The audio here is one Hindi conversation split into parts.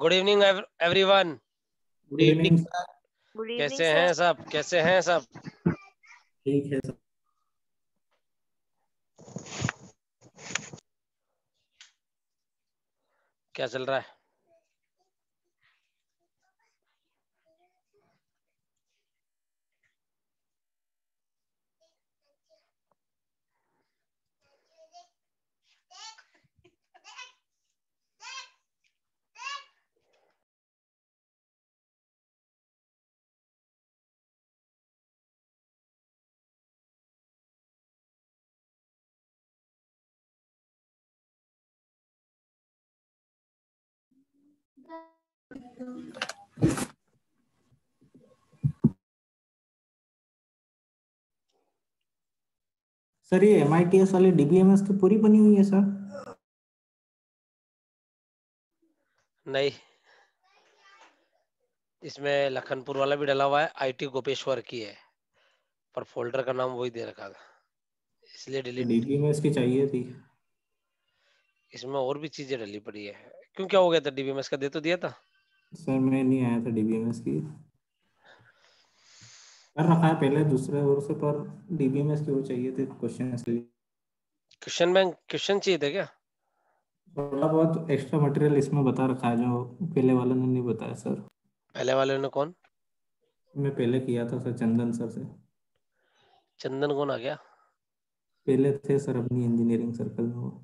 Good evening everyone good evening sir कैसे हैं सब कैसे हैं सब ठीक है सर क्या चल रहा है सर ये एम आई टी एस वाले डीबीएमएस की पूरी बनी हुई है सर नहीं इसमें लखनपुर वाला भी डला हुआ है आईटी गोपेश्वर की है पर फोल्डर का नाम वही दे रखा था इसलिए डिलीट डीबीएमएस की चाहिए थी इसमें और भी चीजें डली पड़ी है क्यों क्या हो गया था डीबीएमएस का दे तो दिया था सर मैं नहीं आया था डीबीएमएस की कर रखा है पहले दूसरे और से पर डीबीएमएस की वो चाहिए थे क्वेश्चन के लिए क्वेश्चन बैंक क्वेश्चन चाहिए थे क्या थोड़ा बहुत एक्स्ट्रा मटेरियल इसमें बता रखा है जो पहले वाले ने नहीं बताया सर पहले वाले ने कौन मैं पहले किया था सर चंदन सर से चंदन कौन आ गया पहले थे सर अपनी इंजीनियरिंग सर्कल में वो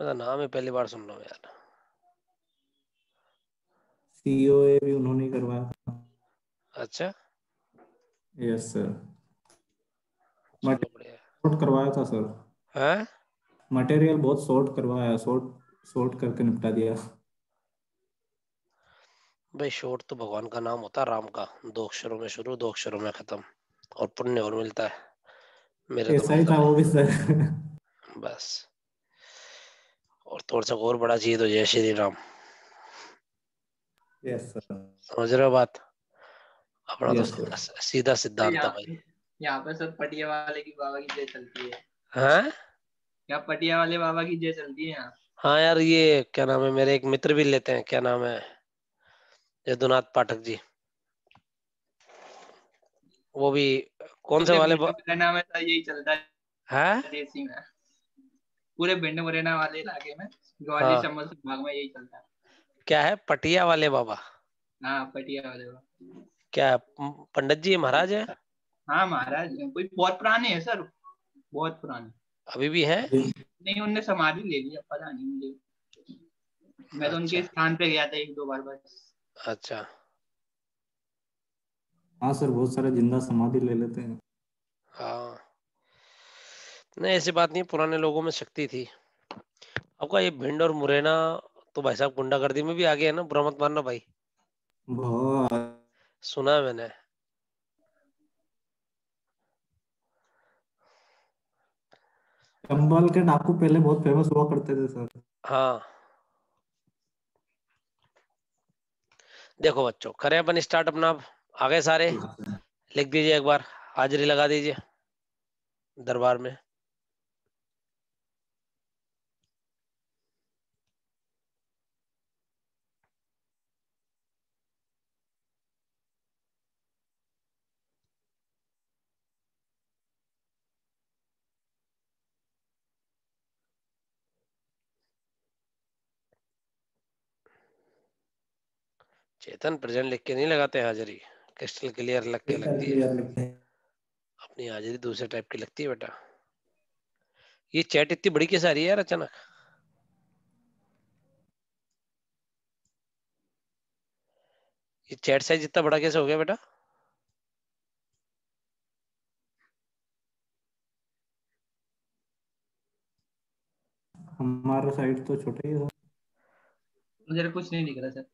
मेरा नाम ही पहली बार सुन रहा हूँ यार सीओए भी उन्होंने करवाया अच्छा यस सर मटेरियल शॉर्ट करवाया था सर हैं मटेरियल बहुत शॉर्ट करवाया शॉर्ट शॉर्ट करके निपटा दिया भाई शॉर्ट तो भगवान का नाम होता है राम का दो अक्षरों में शुरू दो अक्षरों में खत्म और पुण्य और मिलता है मेरे तो ही मतलब था वो भी सर बस और थोड़ा सा और बड़ा चाहिए तो जय श्री राम yes, समझ रहे हो बात अपना तो सीधा सिद्धांत है भाई यहाँ पे सर पटिया वाले की बाबा की जय चलती है हाँ क्या पटिया वाले बाबा की जय चलती है हाँ यार ये क्या नाम है मेरे एक मित्र भी लेते हैं क्या नाम है यदुनाथ पाठक जी वो भी कौन से वाले बा... नाम है यही चलता है, है? पूरे भिंड मुरैना वाले इलाके में ग्वालियर हाँ। चंबल संभाग में यही चलता है क्या है पटिया वाले बाबा हाँ पटिया वाले बाबा क्या पंडित जी महाराज है हाँ महाराज कोई बहुत पुराने है सर बहुत पुराने अभी भी है नहीं उनने समाधि ले ली अब पता नहीं मुझे मैं तो उनके अच्छा। स्थान पे गया था एक दो बार बस अच्छा हाँ सर बहुत सारे जिंदा समाधि ले लेते हैं हाँ नहीं ऐसी बात नहीं पुराने लोगों में शक्ति थी आपका ये भिंड और मुरैना तो भाई साहब गुंडागर्दी में भी आ गया ना बुरा मानना भाई सुना मैंने चंबल के डाकू पहले बहुत फेमस हुआ करते थे सर हाँ देखो बच्चों करें अपन स्टार्ट अपना आप आ गए सारे लिख दीजिए एक बार हाजिरी लगा दीजिए दरबार में चेतन प्रेजेंट लिख के नहीं लगाते हाजिरी क्रिस्टल क्लियर लग के लगती है अपनी हाजिरी दूसरे टाइप की लगती है बेटा ये चैट इतनी बड़ी कैसे आ रही है यार अचानक ये चैट साइज इतना बड़ा कैसे हो गया बेटा हमारा साइड तो छोटा ही है मुझे कुछ नहीं दिख रहा सर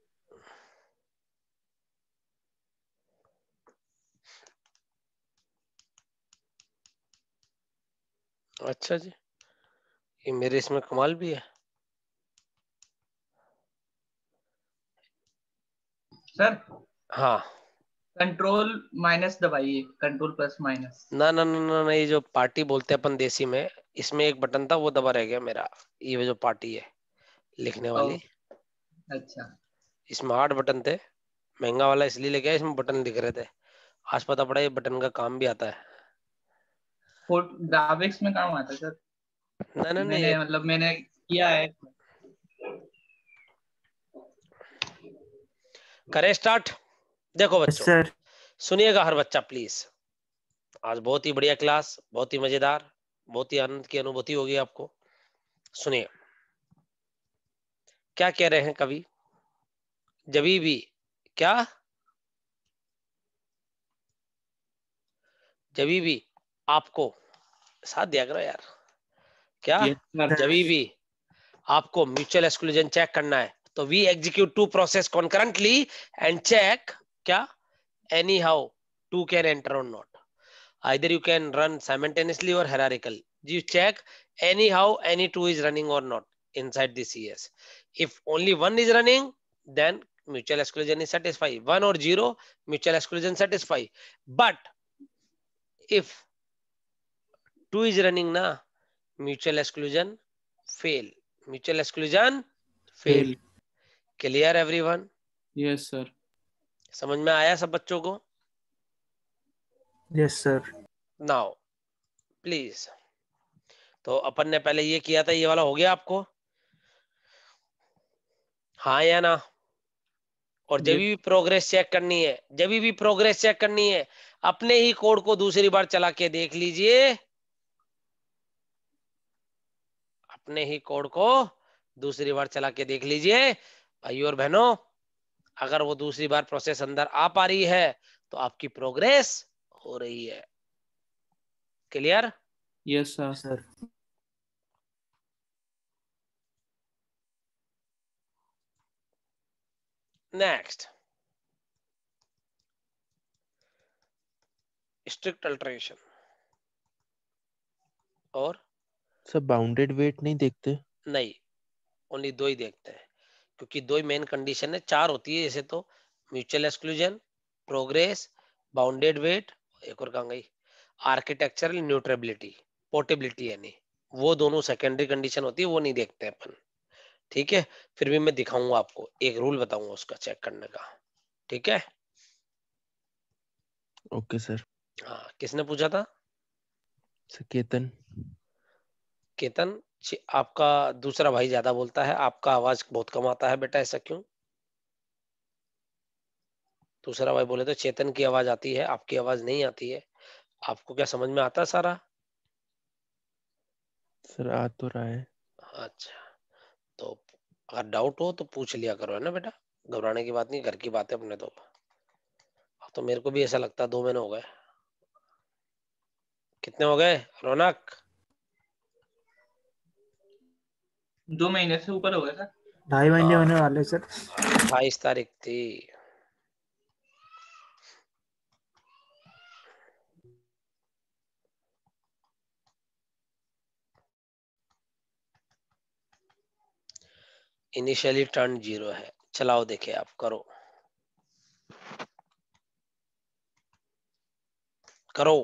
अच्छा जी ये मेरे इसमें कमाल भी है सर हाँ कंट्रोल माइनस दबाइए कंट्रोल प्लस माइनस ना ना ना ना ना ये जो पार्टी बोलते हैं अपन देसी में इसमें एक बटन था वो दबा रह गया मेरा ये जो पार्टी है लिखने वाली अच्छा इसमें आठ बटन थे महंगा वाला इसलिए ले गया इसमें बटन दिख रहे थे आज पता पड़ा ये बटन का काम भी आता है ग्राफिक्स में काम आता सर ना ना नहीं मतलब मैंने किया है करें स्टार्ट देखो बच्चों सर सुनिएगा हर बच्चा प्लीज आज बहुत ही बढ़िया क्लास बहुत ही मजेदार बहुत ही आनंद की अनुभूति होगी आपको सुनिए क्या कह रहे हैं कवि जबी भी क्या जबी भी आपको साथ दिया करो यार क्या जब भी आपको म्यूचुअल एक्सक्लूजन चेक करना है तो we execute two process concurrently and check क्या any how two can enter or not either you can run simultaneously or hierarchical you check anyhow any two is running or not inside the cs if only one is running then mutual exclusion is satisfied one or zero mutual exclusion satisfy but if two is running ना mutual exclusion fail mutual exclusion fail clear everyone yes sir समझ में आया सब बच्चों को यस सर नाउ प्लीज तो अपन ने पहले ये किया था ये वाला हो गया आपको हाँ या ना और जब भी प्रोग्रेस चेक करनी है जब भी प्रोग्रेस चेक करनी है अपने ही कोड को दूसरी बार चला के देख लीजिए अपने ही कोड को दूसरी बार चला के देख लीजिए भाई और बहनों अगर वो दूसरी बार प्रोसेस अंदर आ पा रही है तो आपकी प्रोग्रेस हो रही है clear yes sir next strict alternation और सब बाउंडेड वेट नहीं देखते नहीं ओनली दो ही देखते हैं क्योंकि दो ही मेन कंडीशन है चार होती है जैसे तो mutual exclusion progress bounded wait एक और कहा गई आर्किटेक्चरल न्यूट्रेबिलिटी पोर्टेबिलिटी यानी वो दोनों सेकेंडरी कंडीशन होती है वो नहीं देखते अपन ठीक है फिर भी मैं दिखाऊंगा आपको एक रूल बताऊंगा उसका चेक करने का ठीक है ओके सर हाँ किसने पूछा था सर केतन केतन आपका दूसरा भाई ज्यादा बोलता है आपका आवाज बहुत कम आता है बेटा ऐसा क्यों दूसरा भाई बोले तो चेतन की आवाज आती है आपकी आवाज नहीं आती है आपको क्या समझ में आता सारा सर आ तो रहा है अच्छा तो अगर डाउट हो तो पूछ लिया करो है ना बेटा घबराने की बात नहीं घर की बात है अपने तो तो मेरे को भी ऐसा लगता है दो महीने हो गए कितने हो गए रौनक दो महीने से ऊपर हो गया सर ढाई महीने होने वाले सर बाईस तारीख थी इनिशियली टर्न जीरो है चलाओ देखे आप करो करो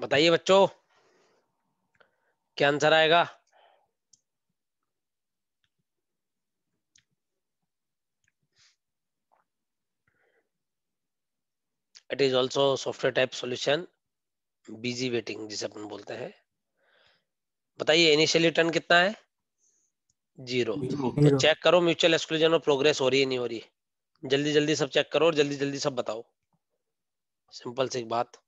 बताइए बच्चों क्या आंसर आएगा it is also software type solution busy waiting जिसे अपन बोलते हैं बताइए इनिशियल रिटर्न कितना है जीरो तो चेक करो म्यूचुअल एक्सक्लूजन में प्रोग्रेस हो रही है नहीं हो रही है जल्दी जल्दी सब चेक करो और जल्दी जल्दी सब बताओ सिंपल सी बात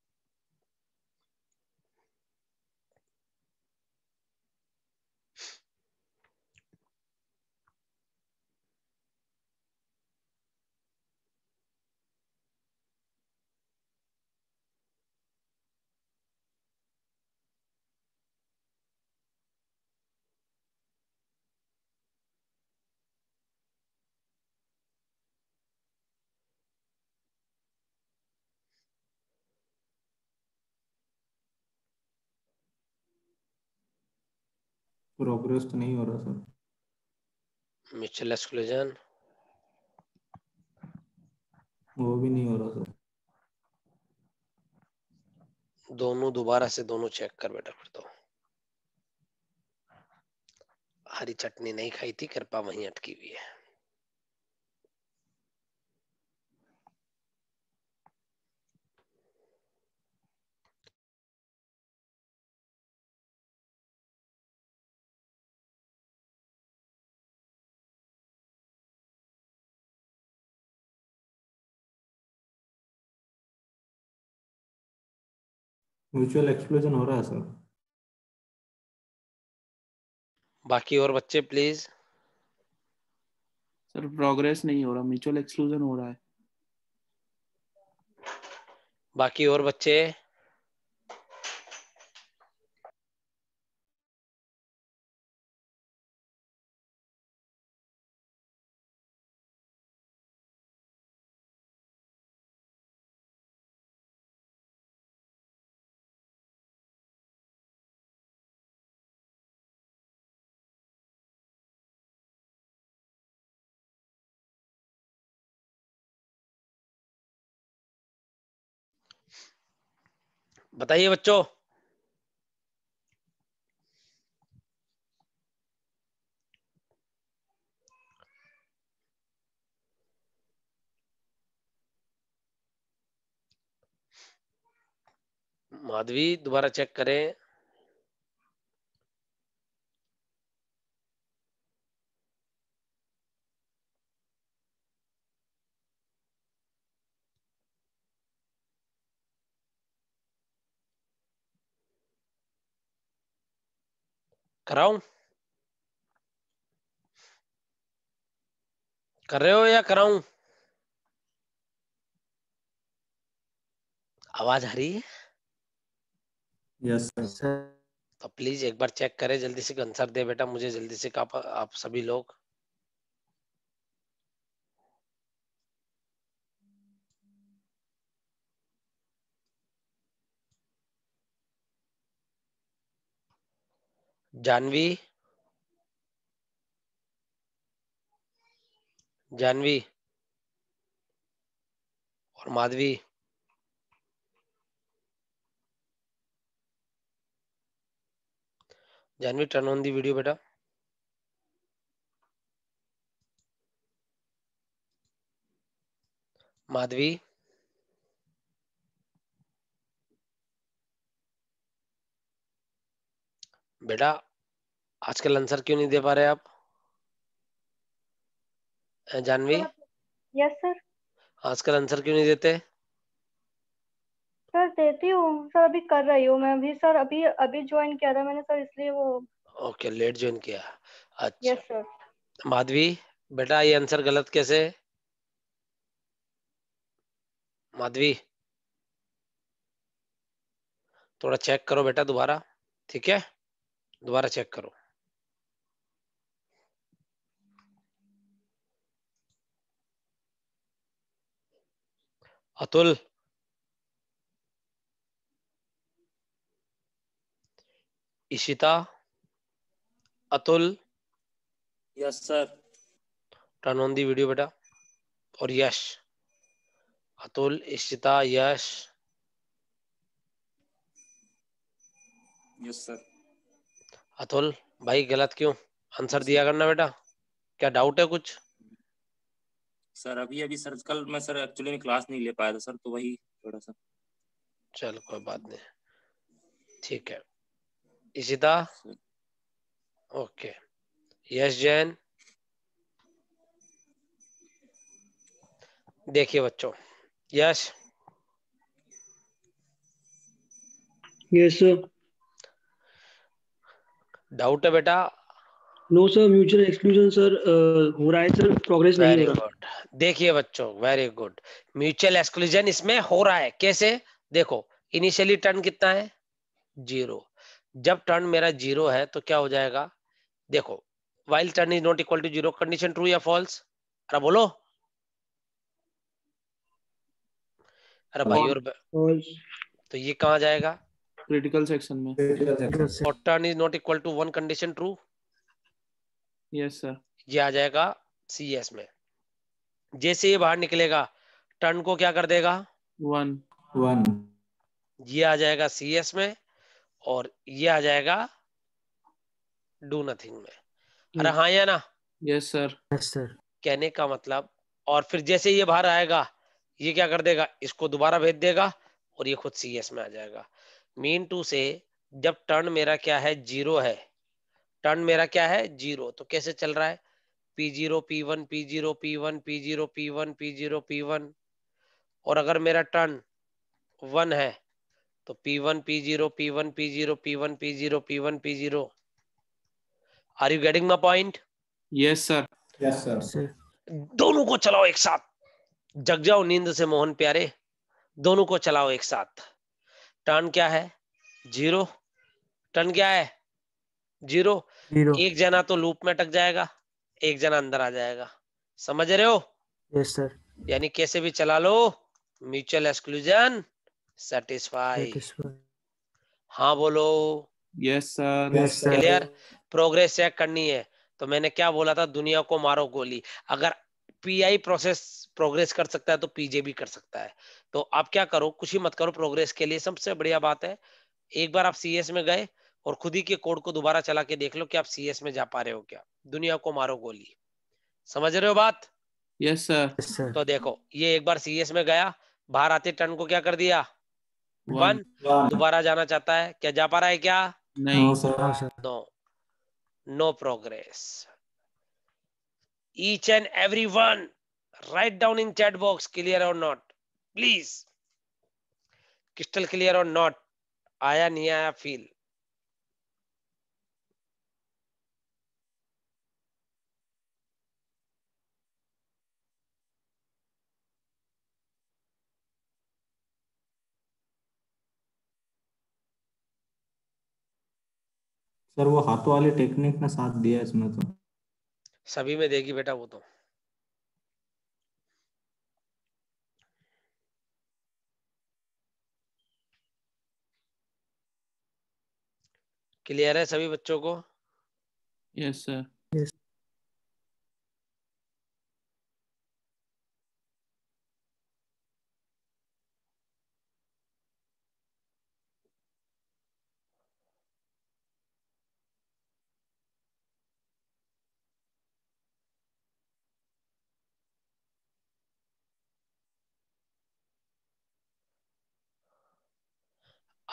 प्रोग्रेस तो नहीं हो रहा सर मिचेल एक्सक्लूजन वो भी नहीं हो रहा सर दोनों दोबारा से दोनों चेक कर बेटा फिर तो हरी चटनी नहीं खाई थी कृपा वहीं अटकी हुई है म्यूचुअल एक्सप्लोजन हो रहा है सर बाकी और बच्चे प्लीज सर प्रोग्रेस नहीं हो रहा म्यूचुअल एक्सक्लूजन हो रहा है बाकी और बच्चे बताइए बच्चों माधवी दोबारा चेक करें कराऊं कर रहे हो या कराऊं आवाज आ रही है यस yes, सर तो प्लीज एक बार चेक करें जल्दी से आंसर दे बेटा मुझे जल्दी से आप, आप सभी लोग जानवी जानवी और Madhavi Janvi turn on the video बेटा माधवी बेटा आजकल आंसर क्यों नहीं दे पा रहे आप जानवी यस सर आजकल आंसर क्यों नहीं देते सर देती हूँ सर अभी कर रही हूँ मैं अभी सर अभी अभी ज्वाइन किया था मैंने सर इसलिए वो ओके लेट ज्वाइन किया अच्छा यस सर माधवी बेटा ये आंसर गलत कैसे माधवी थोड़ा चेक करो बेटा दोबारा ठीक है दोबारा चेक करो Atul Ishita Atul yes sir turn on the video बेटा और यश अतुल इशिता यश यस सर अतुल भाई गलत क्यों आंसर दिया करना बेटा क्या डाउट है कुछ सर अभी अभी सर कल मैं सर एक्चुअली में क्लास नहीं ले पाया था सर तो वही थोड़ा सा चलो कोई बात नहीं ठीक है इजिदा ओके यश जैन देखिए बच्चों यश यस डाउट है बेटा no sir mutual exclusion sir हो रहा है सर प्रोग्रेस नहीं है देखिए बच्चों वेरी गुड म्यूचुअल एक्सक्लूजन इसमें हो रहा है कैसे देखो इनिशियली टर्न कितना है जीरो जब टर्न मेरा जीरो है तो क्या हो जाएगा देखो while turn is not equal to zero condition true या फॉल्स अरे बोलो अरे भाई और तो ये कहा जाएगा क्रिटिकल सेक्शन में turn is not equal to one condition true yes, ये आ जाएगा सी एस में जैसे ये बाहर निकलेगा टर्न को क्या कर देगा वन वन ये आ जाएगा सी एस में और ये आ जाएगा डू नथिंग में hmm. अरे हाँ या ना यस सर यस सर कहने का मतलब और फिर जैसे ये बाहर आएगा ये क्या कर देगा इसको दोबारा भेज देगा और ये खुद सी एस में आ जाएगा मीन टू से जब टर्न मेरा क्या है जीरो है टर्न मेरा क्या है जीरो तो कैसे चल रहा है P zero P one P zero P one P zero P one P zero P one और अगर मेरा टर्न वन है तो P one P zero P one P zero P one P zero P one P zero are you getting my point yes sir yes sir दोनों को चलाओ एक साथ जग जाओ नींद से मोहन प्यारे दोनों को चलाओ एक साथ टर्न क्या है जीरो टर्न क्या है जीरो एक जना तो लूप में अटक जाएगा एक जना अंदर आ जाएगा समझ रहे हो यस सर यानी कैसे भी चला लो म्यूचुअल एक्सक्लूजन सेटिस्फाई हाँ बोलो yes sir clear progress check करनी है तो मैंने क्या बोला था दुनिया को मारो गोली अगर पीआई प्रोसेस प्रोग्रेस कर सकता है तो पीजे भी कर सकता है तो आप क्या करो कुछ ही मत करो प्रोग्रेस के लिए सबसे बढ़िया बात है एक बार आप सीएस में गए और खुद ही के कोड को दोबारा चला के देख लो कि आप सीएस में जा पा रहे हो क्या दुनिया को मारो गोली समझ रहे हो बात यस सर तो देखो ये एक बार सीएस में गया बाहर आते टर्न को क्या कर दिया वन दोबारा जाना चाहता है क्या जा पा रहा है क्या नहीं sir no no progress each and every one write down in chat box clear और नॉट प्लीज क्रिस्टल क्लियर और नॉट आया नहीं आया फील सर वो हाथों वाली टेक्निक ने साथ दिया इसमें तो सभी में देगी बेटा वो तो क्लियर है सभी बच्चों को यस सर यस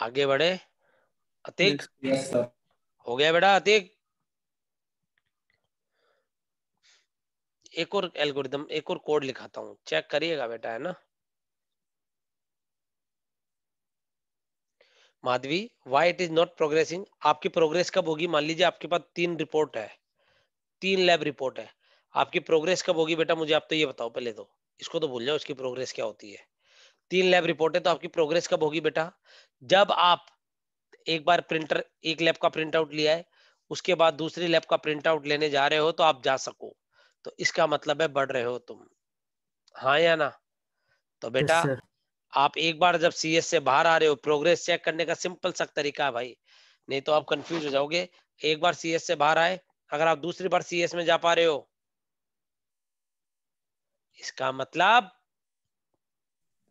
आगे बढ़े अतिक हो गया बेटा अतिक एक और एल्गोरिदम एक और कोड लिखाता हूँ चेक करिएगा बेटा है ना Madhavi why it is not progressing आपकी प्रोग्रेस कब होगी मान लीजिए आपके पास तीन रिपोर्ट है तीन लैब रिपोर्ट है आपकी प्रोग्रेस कब होगी बेटा मुझे आप तो ये बताओ पहले तो इसको तो भूल जाओ इसकी प्रोग्रेस क्या होती है तीन लैब रिपोर्ट है तो आपकी प्रोग्रेस कब होगी बेटा जब आप एक बार प्रिंटर एक लैब का प्रिंट आउट लिया है उसके बाद दूसरी लैब का प्रिंट आउट लेने जा रहे हो तो आप जा सको तो इसका मतलब है बढ़ रहे हो तुम हाँ या ना तो बेटा yes, आप एक बार जब सी से बाहर आ रहे हो प्रोग्रेस चेक करने का सिंपल सा तरीका है भाई नहीं तो आप कंफ्यूज हो जाओगे एक बार सी से बाहर आए अगर आप दूसरी बार सी में जा पा रहे हो इसका मतलब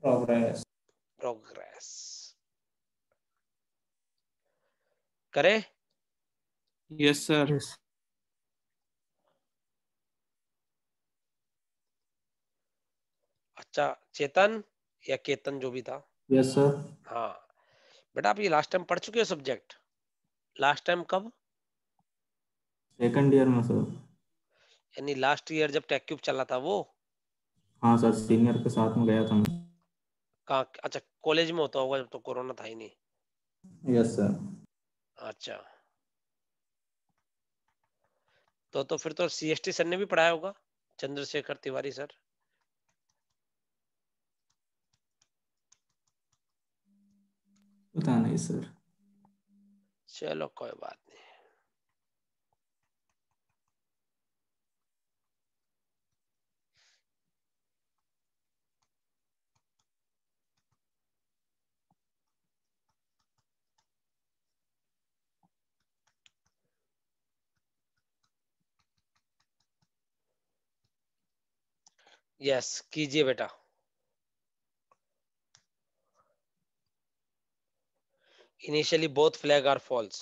प्रोग्रेस प्रोग्रेस करें यस सर यस अच्छा चेतन या केतन जो भी था यस yes, सर हाँ बेटा आप ये लास्ट टाइम पढ़ चुके हो सब्जेक्ट लास्ट टाइम कब सेकंड ईयर में सर यानी लास्ट ईयर जब टेक्यूब चला था वो हाँ सर सीनियर के साथ में गया था मैं कहा अच्छा कॉलेज में होता होगा जब तो कोरोना था ही नहीं यस सर अच्छा तो तो फिर तो सीएसटी सर ने भी पढ़ाया होगा चंद्रशेखर तिवारी सर पता नहीं सर चलो कोई बात यस कीजिए बेटा initially both flag are false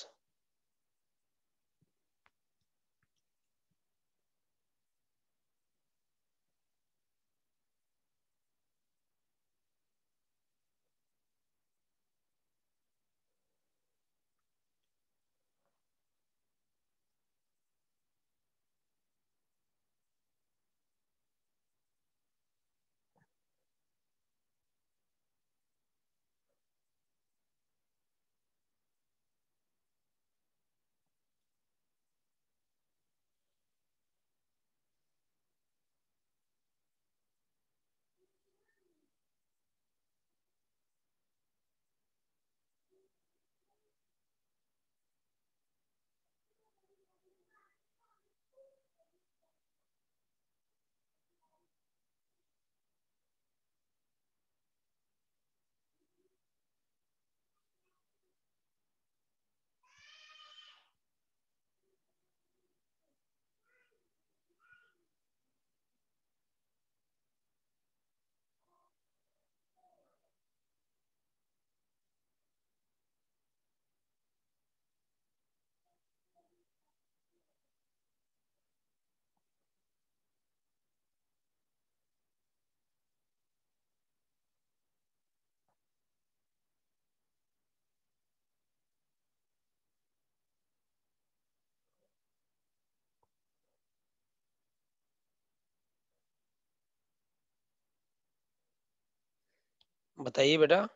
बताइए बेटा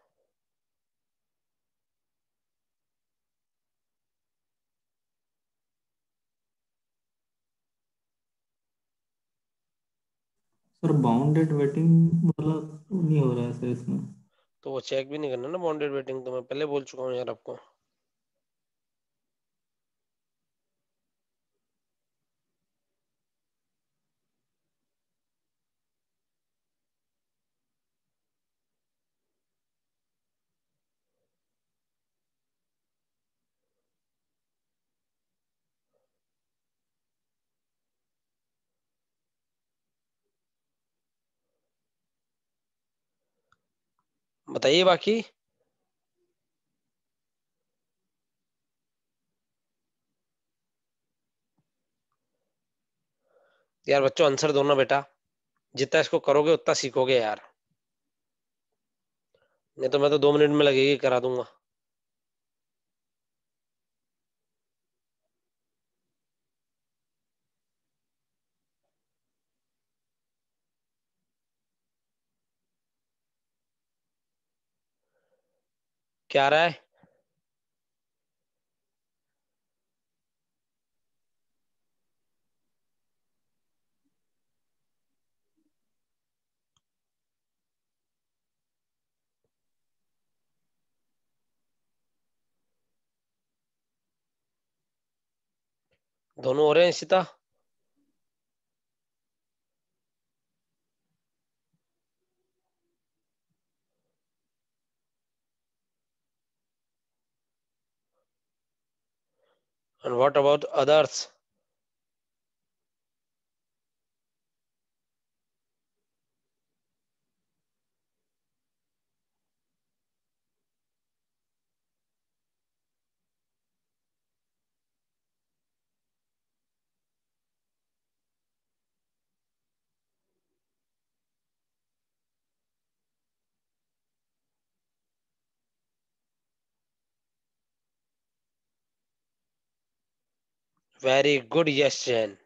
सर बाउंडेड वेटिंग वाला तो नहीं हो रहा है सर इसमें तो वो चेक भी नहीं करना ना बाउंडेड वेटिंग तो मैं पहले बोल चुका हूँ यार आपको बताइए बाकी यार बच्चों आंसर दो ना बेटा जितना इसको करोगे उतना सीखोगे यार नहीं तो मैं तो दो मिनट में लगेगी करा दूंगा क्या आ रहा है दोनों हो रहे हैं Sita And what about others? Very good, yes, Jen.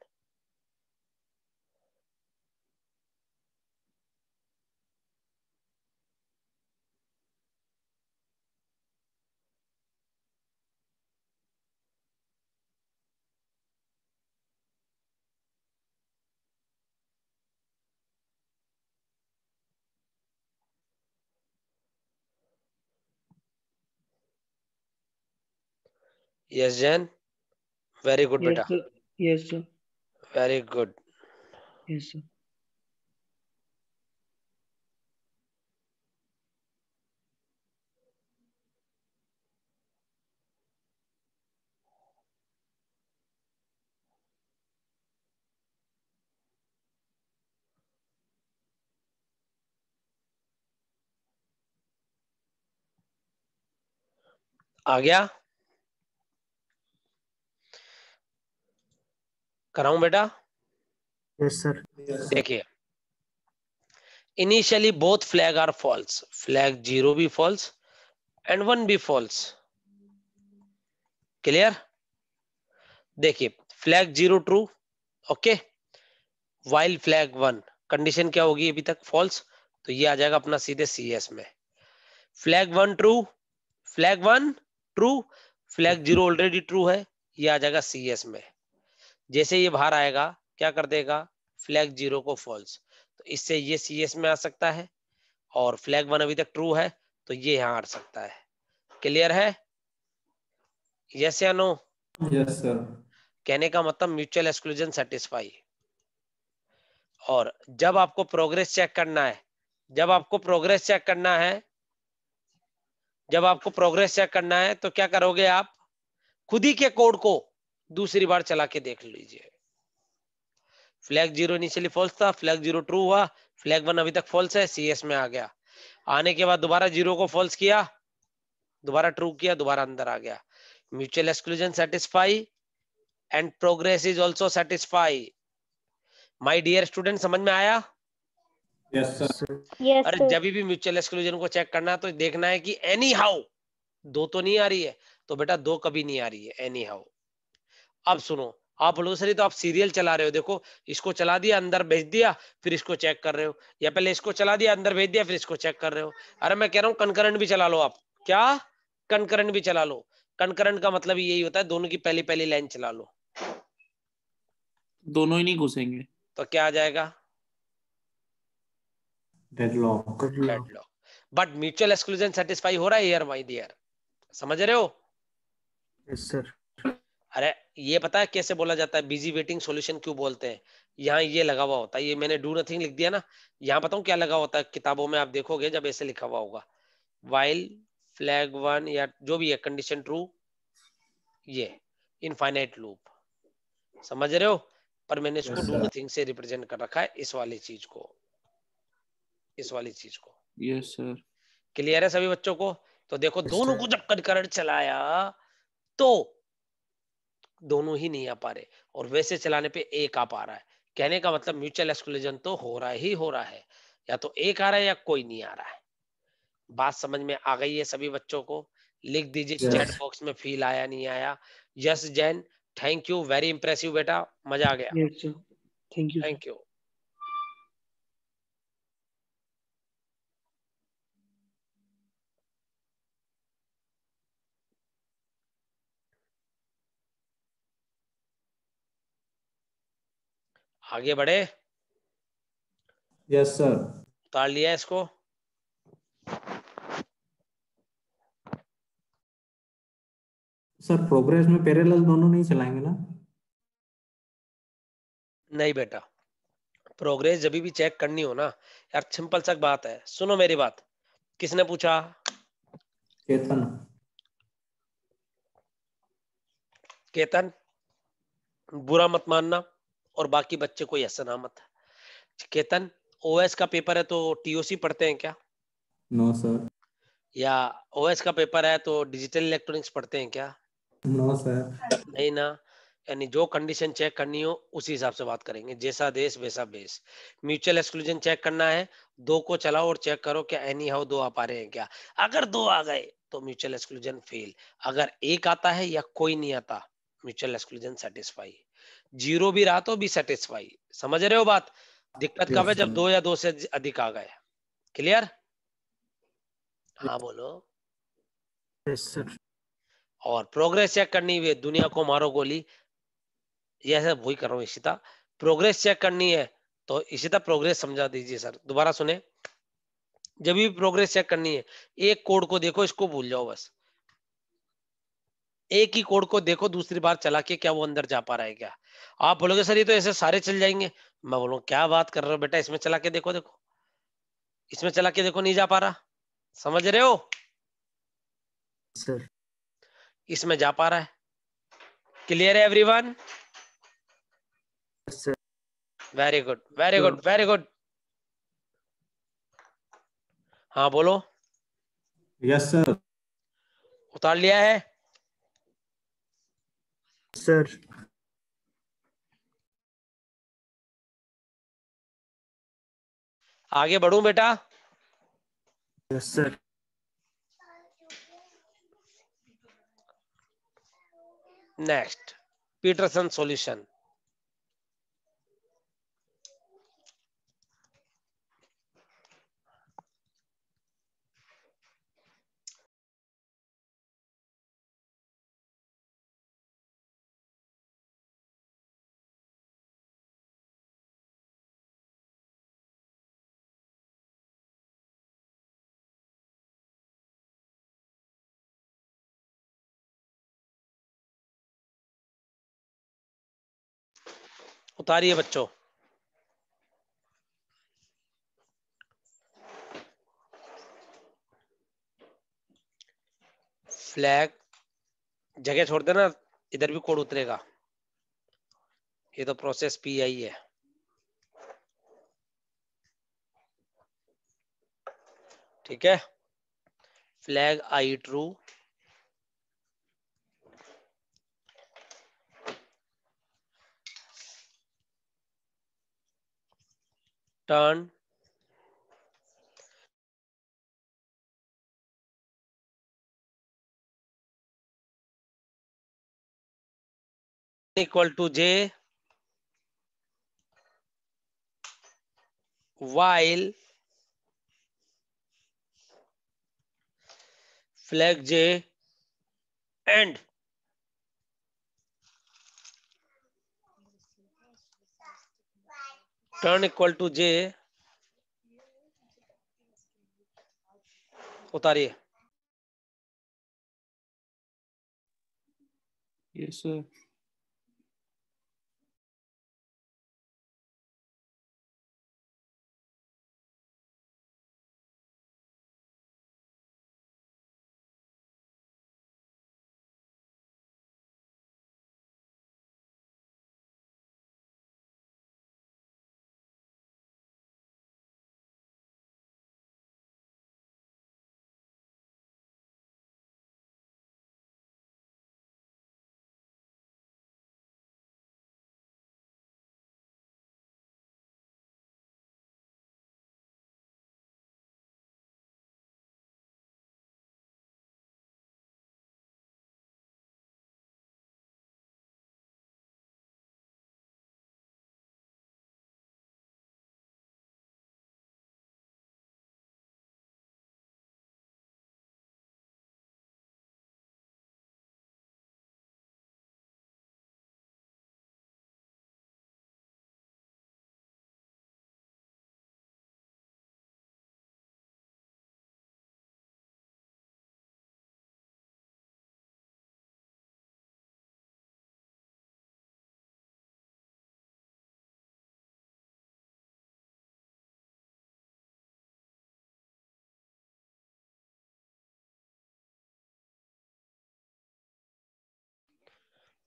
Yes, Jen. Very good बेटा yes sir very good yes sir आ गया कराऊं बेटा यस सर देखिए initially both flag are false flag zero भी फॉल्स एंड वन भी फॉल्स क्लियर देखिए flag zero true okay while flag one condition क्या होगी अभी तक फॉल्स तो ये आ जाएगा अपना सीधे सीएस में flag one true flag one true flag zero already true है ये आ जाएगा सीएस में जैसे ये बाहर आएगा क्या कर देगा फ्लैग जीरो को फॉल्स तो इससे ये सी एस में आ सकता है और फ्लैग वन अभी तक ट्रू है तो ये यहाँ आ सकता है क्लियर है यस या नो यस सर कहने का मतलब म्यूचुअल एक्सक्लूजन सेटिस्फाई और जब आपको प्रोग्रेस चेक करना है जब आपको प्रोग्रेस चेक करना है जब आपको प्रोग्रेस चेक करना है तो क्या करोगे आप खुद ही के कोड को दूसरी बार चला के देख लीजिए फ्लैग जीरो इनिशियली फॉल्स था फ्लैग जीरो ट्रू हुआ फ्लैग वन अभी तक फॉल्स है सीएस में आ गया आने के बाद दोबारा जीरो को फॉल्स किया दोबारा ट्रू किया दोबारा अंदर आ गया mutual exclusion satisfy and progress is also satisfy my dear student समझ में आया yes, sir. Yes, sir. और जब भी म्यूचुअल एक्सक्लूजन को चेक करना है तो देखना है कि एनी हाउ दो तो नहीं आ रही है तो बेटा दो कभी नहीं आ रही है एनी हाउ अब सुनो आप बोलोगे सर तो आप सीरियल चला रहे हो देखो इसको चला दिया अंदर भेज दिया फिर इसको चेक कर रहे हो या पहले इसको चला दिया अंदर भेज दिया फिर इसको चेक कर रहे हो अरे मैं कह रहा हूँ कंकरेंट भी चला लो आप क्या कनकरण भी चला लो कनकरण का मतलब यही होता है दोनों की पहली पहली लाइन चला लो दोनों ही नहीं घुसेंगे तो क्या आ जाएगा बट म्यूचुअल एक्सक्लूजन सेटिस्फाई हो रहा है समझ रहे हो yes, सर अरे ये पता है कैसे बोला जाता है बिजी वेटिंग सॉल्यूशन क्यों बोलते हैं यहाँ ये लगा हुआ होता है ये मैंने डू नथिंग लिख दिया ना यहाँ बताऊँ क्या लगा होता है किताबों में आप देखोगे जब ऐसे लिखा हुआ होगा वाइल फ्लैग वन या जो भी है कंडीशन ट्रू ये इनफाइनाइट लूप समझ रहे हो पर मैंने इसको डू नथिंग से रिप्रेजेंट कर रखा है इस वाली चीज को इस वाली चीज को यस सर क्लियर है सभी बच्चों को तो देखो दोनों को जब कर चलाया तो दोनों ही नहीं आ पा रहे और वैसे चलाने पे एक आ पा रहा है कहने का मतलब म्यूचुअल एक्सक्लूजन तो हो रहा ही हो रहा है या तो एक आ रहा है या कोई नहीं आ रहा है बात समझ में आ गई है सभी बच्चों को लिख दीजिए yes. चैट बॉक्स में फील आया नहीं आया yes Jain thank you very impressive बेटा मजा आ गया थैंक यू थैंक यू आगे बढ़े यस सर उतार लिया इसको सर प्रोग्रेस में पैरेलल दोनों नहीं चलाएंगे ना नहीं बेटा प्रोग्रेस जब भी चेक करनी हो ना यार सिंपल सा बात है सुनो मेरी बात किसने पूछा केतन केतन बुरा मत मानना और बाकी बच्चे कोई ऐसा ना मत केतन ओएस का पेपर है तो टीओसी पढ़ते हैं क्या नो no, सर या ओएस का पेपर है तो डिजिटल इलेक्ट्रॉनिक्स पढ़ते हैं क्या नो no, सर नहीं ना यानी जो कंडीशन चेक करनी हो उसी हिसाब से बात करेंगे जैसा देश वैसा बेस म्यूचुअल एक्सक्लूजन चेक करना है दो को चलाओ और चेक करो क्या एनी हाउ दो आ पा रहे हैं क्या अगर दो आ गए तो म्यूचुअल एक्सक्लूजन फेल अगर एक आता है या कोई नहीं आता म्यूचुअल एक्सक्लूजन सेटिस्फाई जीरो भी रहा तो भी सेटिस्फाई समझ रहे हो बात दिक्कत कब है जब दो या दो से अधिक आ गए क्लियर हाँ बोलो और प्रोग्रेस चेक करनी हुई दुनिया को मारो गोली यह सब वही कर रहा हूँ इशिता प्रोग्रेस चेक करनी है तो इशिता प्रोग्रेस समझा दीजिए सर दोबारा सुने जब भी प्रोग्रेस चेक करनी है एक कोड को देखो इसको भूल जाओ बस एक ही कोड को देखो दूसरी बार चला के क्या वो अंदर जा पा रहा है क्या आप बोलोगे सर ये तो ऐसे सारे चल जाएंगे मैं बोलूँ क्या बात कर रहे हो बेटा इसमें चला के देखो देखो इसमें चला के देखो नहीं जा पा रहा समझ रहे हो सर इसमें जा पा रहा है क्लियर है every one very good very good very good हाँ बोलो यस yes, सर उतार लिया है सर आगे बढ़ू बेटा yes sir next Peterson solution उतारिए बच्चों फ्लैग जगह छोड़ देना इधर भी कोड उतरेगा ये तो प्रोसेस पी आई है ठीक है flag I true turn equal to j while flag j and turn equal to J उतारिए यस सर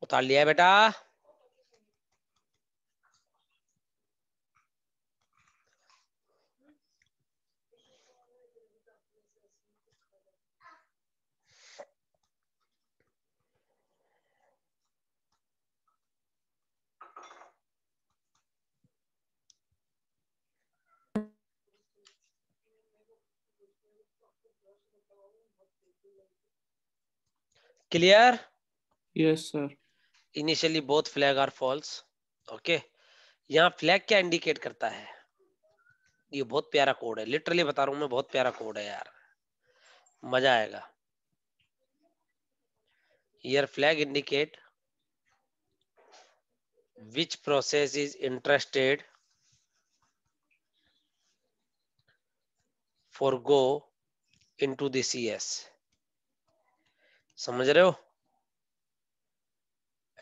उतार लिया बेटा clear yes sir initially both flag are false okay यहाँ फ्लैग क्या इंडिकेट करता है ये बहुत प्यारा कोड है लिटरली बता रहा हूं मैं बहुत प्यारा कोड है यार मजा आएगा यार flag indicate which process is interested for go in to the समझ रहे हो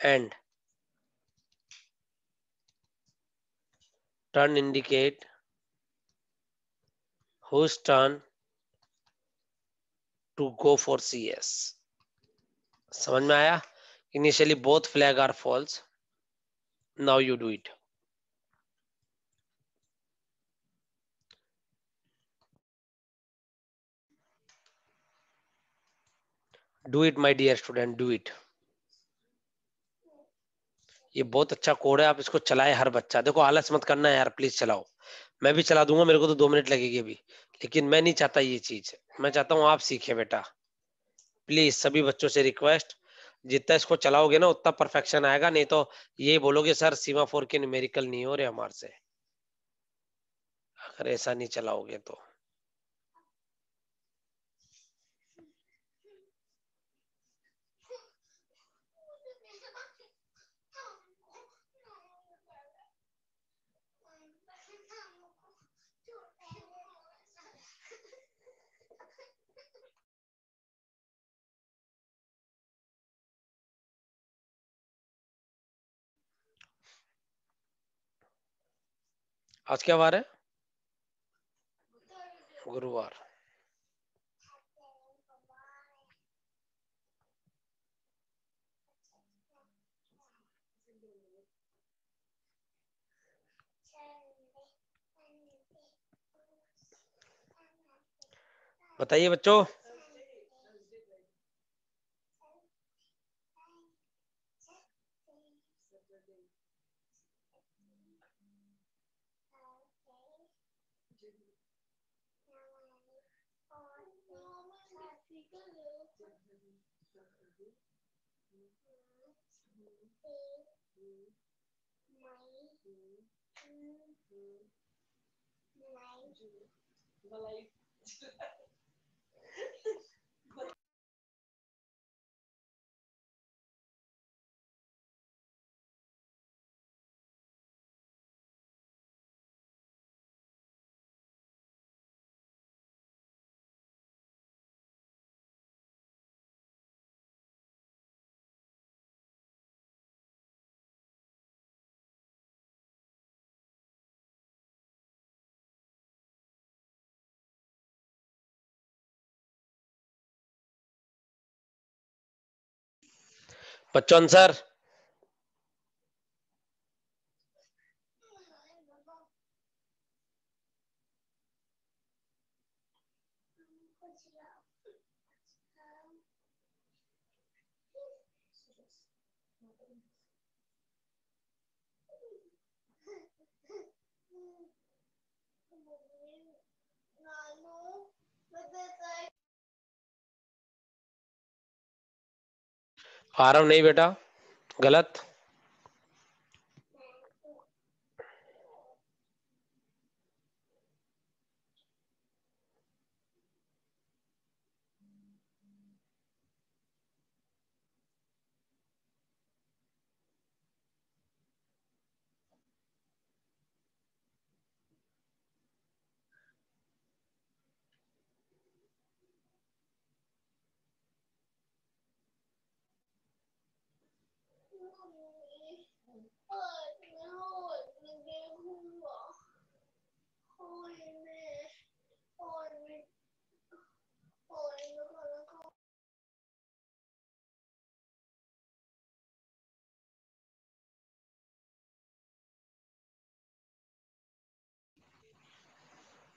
and turn indicate whose turn to go for CS. समझ में आया initially both flag are false now you do it do it my dear student do it ये बहुत अच्छा कोड है आप इसको चलाए हर बच्चा देखो आलस मत करना यार प्लीज चलाओ मैं भी चला दूंगा मेरे को तो दो मिनट लगेगी अभी लेकिन मैं नहीं चाहता ये चीज मैं चाहता हूँ आप सीखे बेटा प्लीज सभी बच्चों से रिक्वेस्ट जितना इसको चलाओगे ना उतना परफेक्शन आएगा नहीं तो ये बोलोगे सर सीमा फोर के न्यूमेरिकल नहीं हो रहे हमारे से अगर ऐसा नहीं चलाओगे तो आज क्या वार है गुरुवार बताइए बच्चों my life. पचपन सर आ रहा नहीं बेटा गलत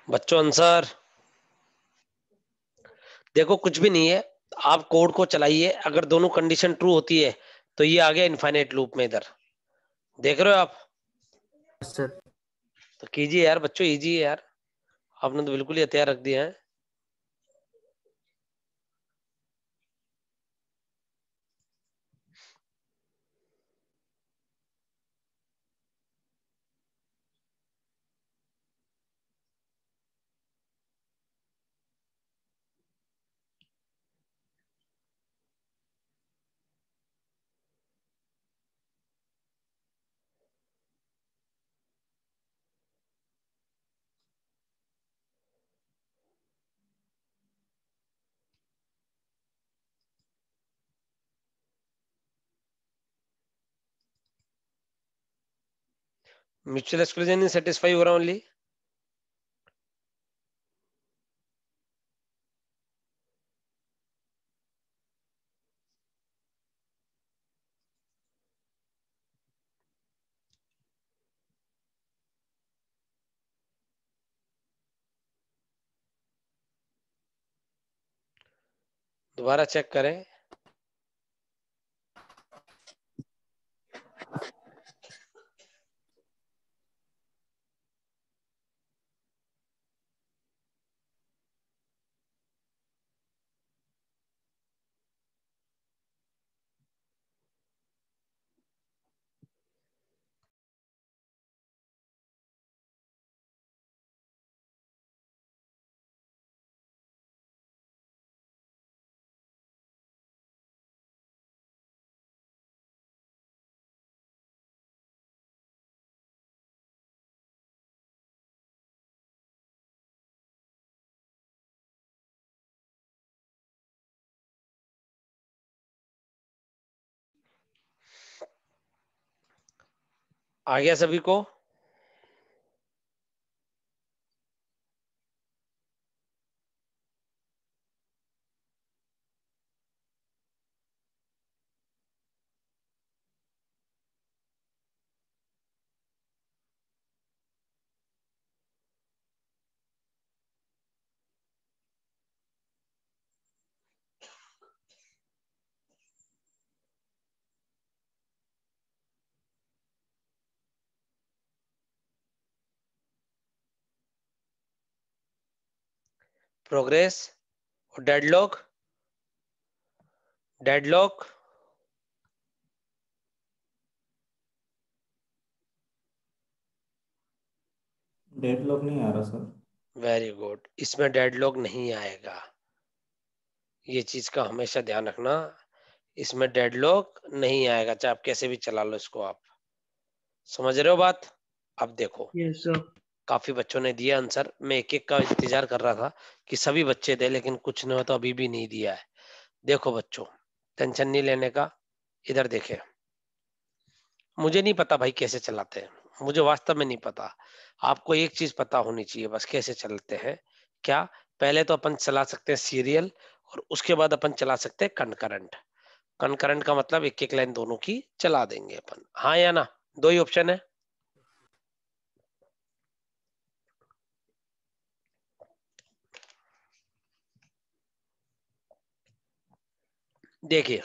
बच्चों आंसर देखो कुछ भी नहीं है आप कोड को चलाइए अगर दोनों कंडीशन ट्रू होती है तो ये आ गया इनफाइनाइट लूप में इधर देख रहे हो आप सर तो कीजिए यार बच्चों इजी है यार आपने तो बिल्कुल ही हथियार रख दिया है म्यूचुअल एक्सक्लूजन इन सेटिस्फाई हो रहा ओनली दोबारा चेक करें आ गया सभी को प्रोग्रेस और डेडलॉक डेडलॉक डेडलॉक नहीं आ रहा सर वेरी गुड इसमें डेडलॉक नहीं आएगा ये चीज का हमेशा ध्यान रखना इसमें डेडलॉक नहीं आएगा चाहे आप कैसे भी चला लो इसको आप समझ रहे हो बात अब देखो yes, काफी बच्चों ने दिया आंसर मैं एक एक का इंतजार कर रहा था कि सभी बच्चे थे लेकिन कुछ ने तो अभी भी नहीं दिया है देखो बच्चों टेंशन नहीं लेने का इधर देखे मुझे नहीं पता भाई कैसे चलाते हैं मुझे वास्तव में नहीं पता आपको एक चीज पता होनी चाहिए बस कैसे चलते हैं क्या पहले तो अपन चला सकते हैं सीरियल और उसके बाद अपन चला सकते हैं कनकरंट कनकरंट का मतलब एक एक लाइन दोनों की चला देंगे अपन हाँ या ना दो ही ऑप्शन है देखिए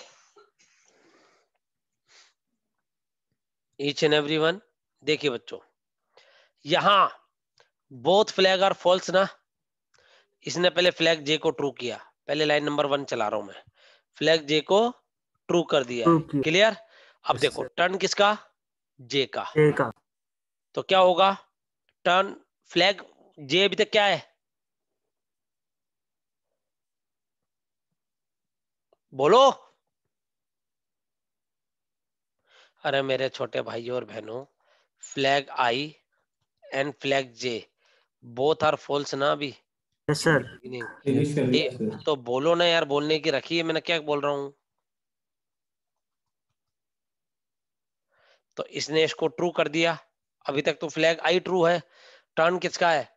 ईच एंड एवरी वन देखिए बच्चों यहां बोथ फ्लैग आर फॉल्स ना इसने पहले फ्लैग जे को ट्रू किया पहले लाइन नंबर वन चला रहा हूं मैं फ्लैग जे को ट्रू कर दिया क्लियर अब देखो टर्न किसका जे का जे का तो क्या होगा टर्न फ्लैग जे अभी तक क्या है बोलो अरे मेरे छोटे भाई और बहनों flag I and flag J both are false ना अभी yes, तो बोलो ना यार बोलने की रखी है मैंने क्या बोल रहा हूं तो इसने इसको ट्रू कर दिया अभी तक तो फ्लैग आई ट्रू है टर्न किसका है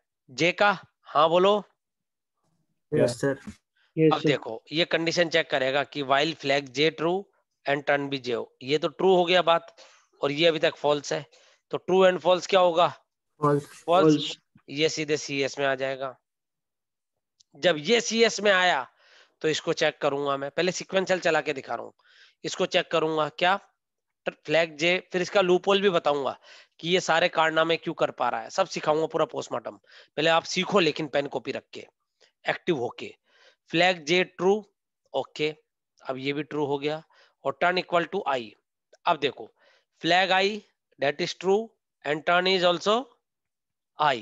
जे का हाँ बोलो यस yes, सर yes, अब देखो ये कंडीशन चेक करेगा कि while flag J true and turn be J हो ये तो ट्रू हो गया बात और ये अभी तक फॉल्स है तो ट्रू एंड फॉल्स क्या होगा फॉल्स ये सीधे सी एस में आ जाएगा जब ये सी एस में आया तो इसको चेक करूंगा मैं पहले सिक्वेंसल चला के दिखा रहा हूँ इसको चेक करूंगा क्या फ्लैग जे फिर इसका लूपोल भी बताऊंगा कि ये सारे कारनामे क्यों कर पा रहा है सब सिखाऊंगा पूरा पोस्टमार्टम पहले आप सीखो लेकिन पेन कॉपी रख के एक्टिव होके फ्लैग जे ट्रू ओके अब ये भी ट्रू हो गया और टर्न इक्वल टू आई अब देखो flag I that is true and turn is also I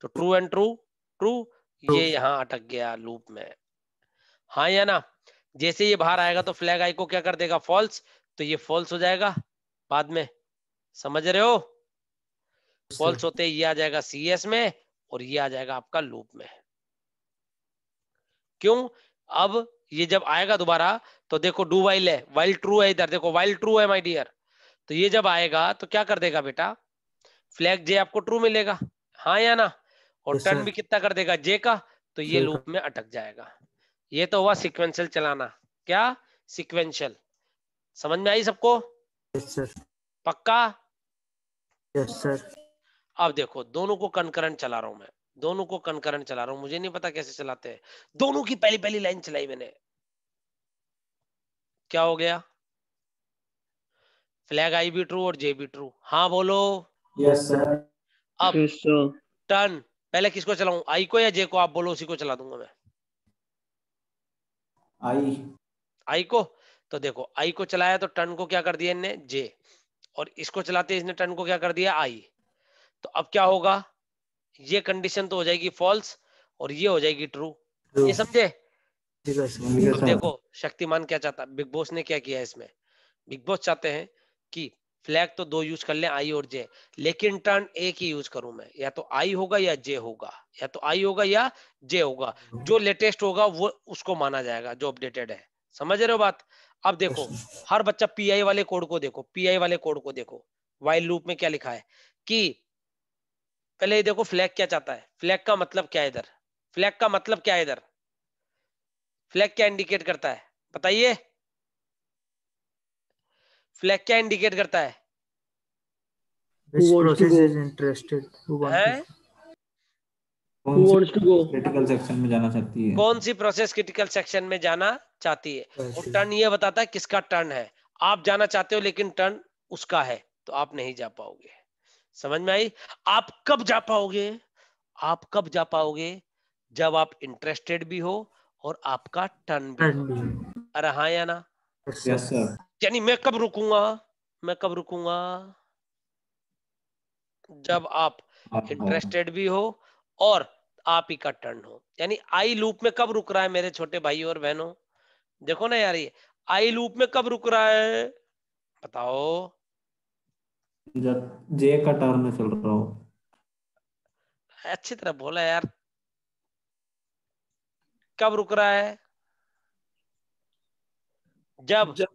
तो ट्रू एंड ट्रू ट्रू ये यहाँ अटक गया लूप में हाँ या ना जैसे ये बाहर आएगा तो फ्लैग आई को क्या कर देगा फॉल्स तो ये फॉल्स हो जाएगा बाद में समझ रहे हो फॉल्स होते ये आ जाएगा सीएस में और ये आ जाएगा आपका लूप में क्यों अब ये जब आएगा दोबारा तो देखो डू वाइल है वाइल ट्रू है इधर देखो वाइल ट्रू है माय डियर तो ये जब आएगा तो क्या कर देगा बेटा फ्लैग जे आपको ट्रू मिलेगा हाँ या ना और टर्न भी कितना कर देगा जे का तो ये लूप में अटक जाएगा ये तो हुआ सिक्वेंशियल चलाना क्या सिक्वेंशियल समझ में आई सबको yes, पक्का yes, अब देखो दोनों को कनकरण चला रहा हूं मैं दोनों को कनकरण चला रहा हूं मुझे नहीं पता कैसे चलाते हैं दोनों की पहली पहली लाइन चलाई मैंने क्या हो गया फ्लैग आई भी ट्रू और जे भी ट्रू हाँ बोलो यस सर अब टर्न पहले किसको चलाऊं आई को या जे को आप बोलो उसी को चला दूंगा मैं आई आई को तो देखो आई को चलाया तो टर्न को क्या कर दिया इनने जे और इसको चलाते इसने टर्न को क्या कर दिया आई तो अब क्या होगा ये कंडीशन तो हो जाएगी फॉल्स और ये हो जाएगी ट्रू ये समझे तो देखो शक्तिमान क्या चाहता बिग बॉस ने क्या किया इसमें बिग बॉस चाहते हैं कि फ्लैग तो दो यूज कर ले आई और जे लेकिन टर्न एक ही यूज करूं मैं या तो आई होगा या जे होगा या तो आई होगा या जे होगा जो लेटेस्ट होगा वो उसको माना जाएगा जो अपडेटेड है समझ रहे हो बात अब देखो हर बच्चा पीआई वाले कोड को देखो पीआई वाले कोड को देखो वाइल लूप में क्या लिखा है कि पहले ये देखो फ्लैग क्या चाहता है फ्लैग का मतलब क्या है इधर फ्लैग का मतलब क्या है इधर फ्लैग क्या इंडिकेट करता है बताइए फ्लैग क्या इंडिकेट करता है कौन सी प्रोसेस क्रिटिकल सेक्शन में जाना चाहती है और टर्न ये बताता है किसका टर्न है आप जाना चाहते हो लेकिन टर्न उसका है तो आप नहीं जा पाओगे समझ में आई आप कब जा पाओगे आप कब जा पाओगे जब आप इंटरेस्टेड भी हो और आपका टर्न भी हो अरे हाँ या ना यानी मैं कब रुकूंगा मैं कब रुकूंगा जब आप इंटरेस्टेड हाँ, हाँ। भी हो और आप ही का टर्न हो यानी आई लूप में कब रुक रहा है मेरे छोटे भाई और बहनों देखो ना यार ये आई लूप में कब रुक रहा है बताओ जे का टर्न में चल रहा हूँ अच्छी तरह बोला यार कब रुक रहा है जब, जब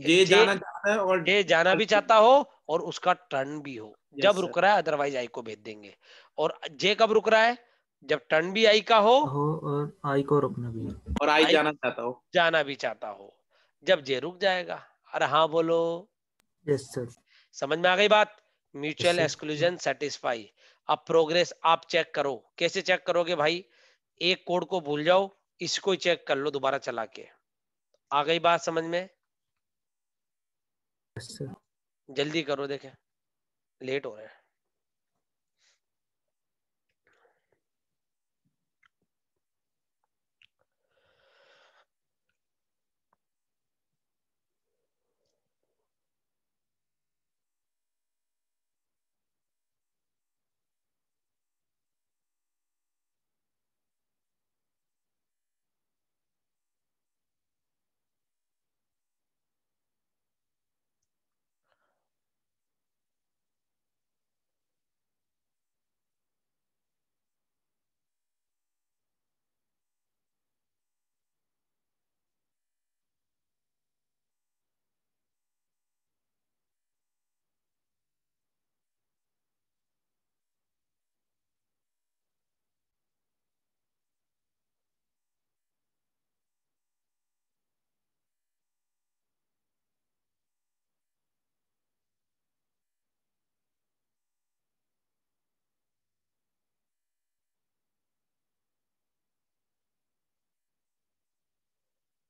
जे, जे जाना चाहता है और जे जाना भी चाहता हो और उसका टर्न भी हो जब रुक रहा है अदरवाइज आई को भेज देंगे और जे कब रुक रहा है जब टर्न भी आई का हो, हो और आई को रुकना भी और आई, आई जाना चाहता हो जाना भी चाहता हो जब जे रुक जाएगा अरे हाँ बोलो यस सर समझ में आ गई बात म्यूचुअल एक्सक्लूजन सेटिस्फाई अब प्रोग्रेस आप चेक करो कैसे चेक करोगे भाई एक कोड को भूल जाओ इसको चेक कर लो दोबारा चला के आ गई बात समझ में जल्दी करो देखे लेट हो रहे हैं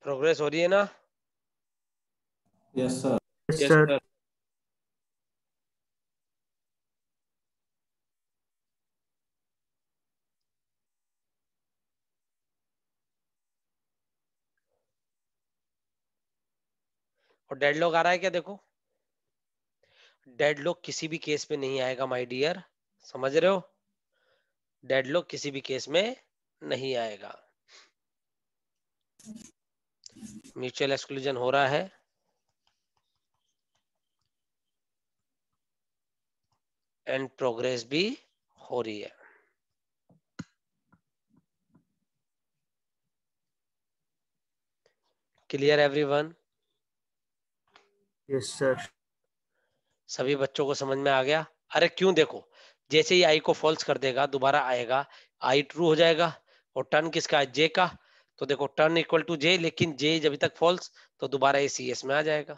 प्रोग्रेस हो रही है ना यस सर यस सर और डेड लॉक आ रहा है क्या देखो डेड लॉक किसी भी केस में नहीं आएगा माय डियर समझ रहे हो डेड लॉक किसी भी केस में नहीं आएगा म्यूचुअल एक्सक्लूजन हो रहा है एंड प्रोग्रेस भी हो रही है क्लियर एवरीवन यस सर सभी बच्चों को समझ में आ गया अरे क्यों देखो जैसे ही आई को फॉल्स कर देगा दोबारा आएगा आई ट्रू हो जाएगा और टर्न किसका है जे का तो देखो टर्न इक्वल टू जे लेकिन जे जब तक फॉल्स तो दोबारा ये सी एस में आ जाएगा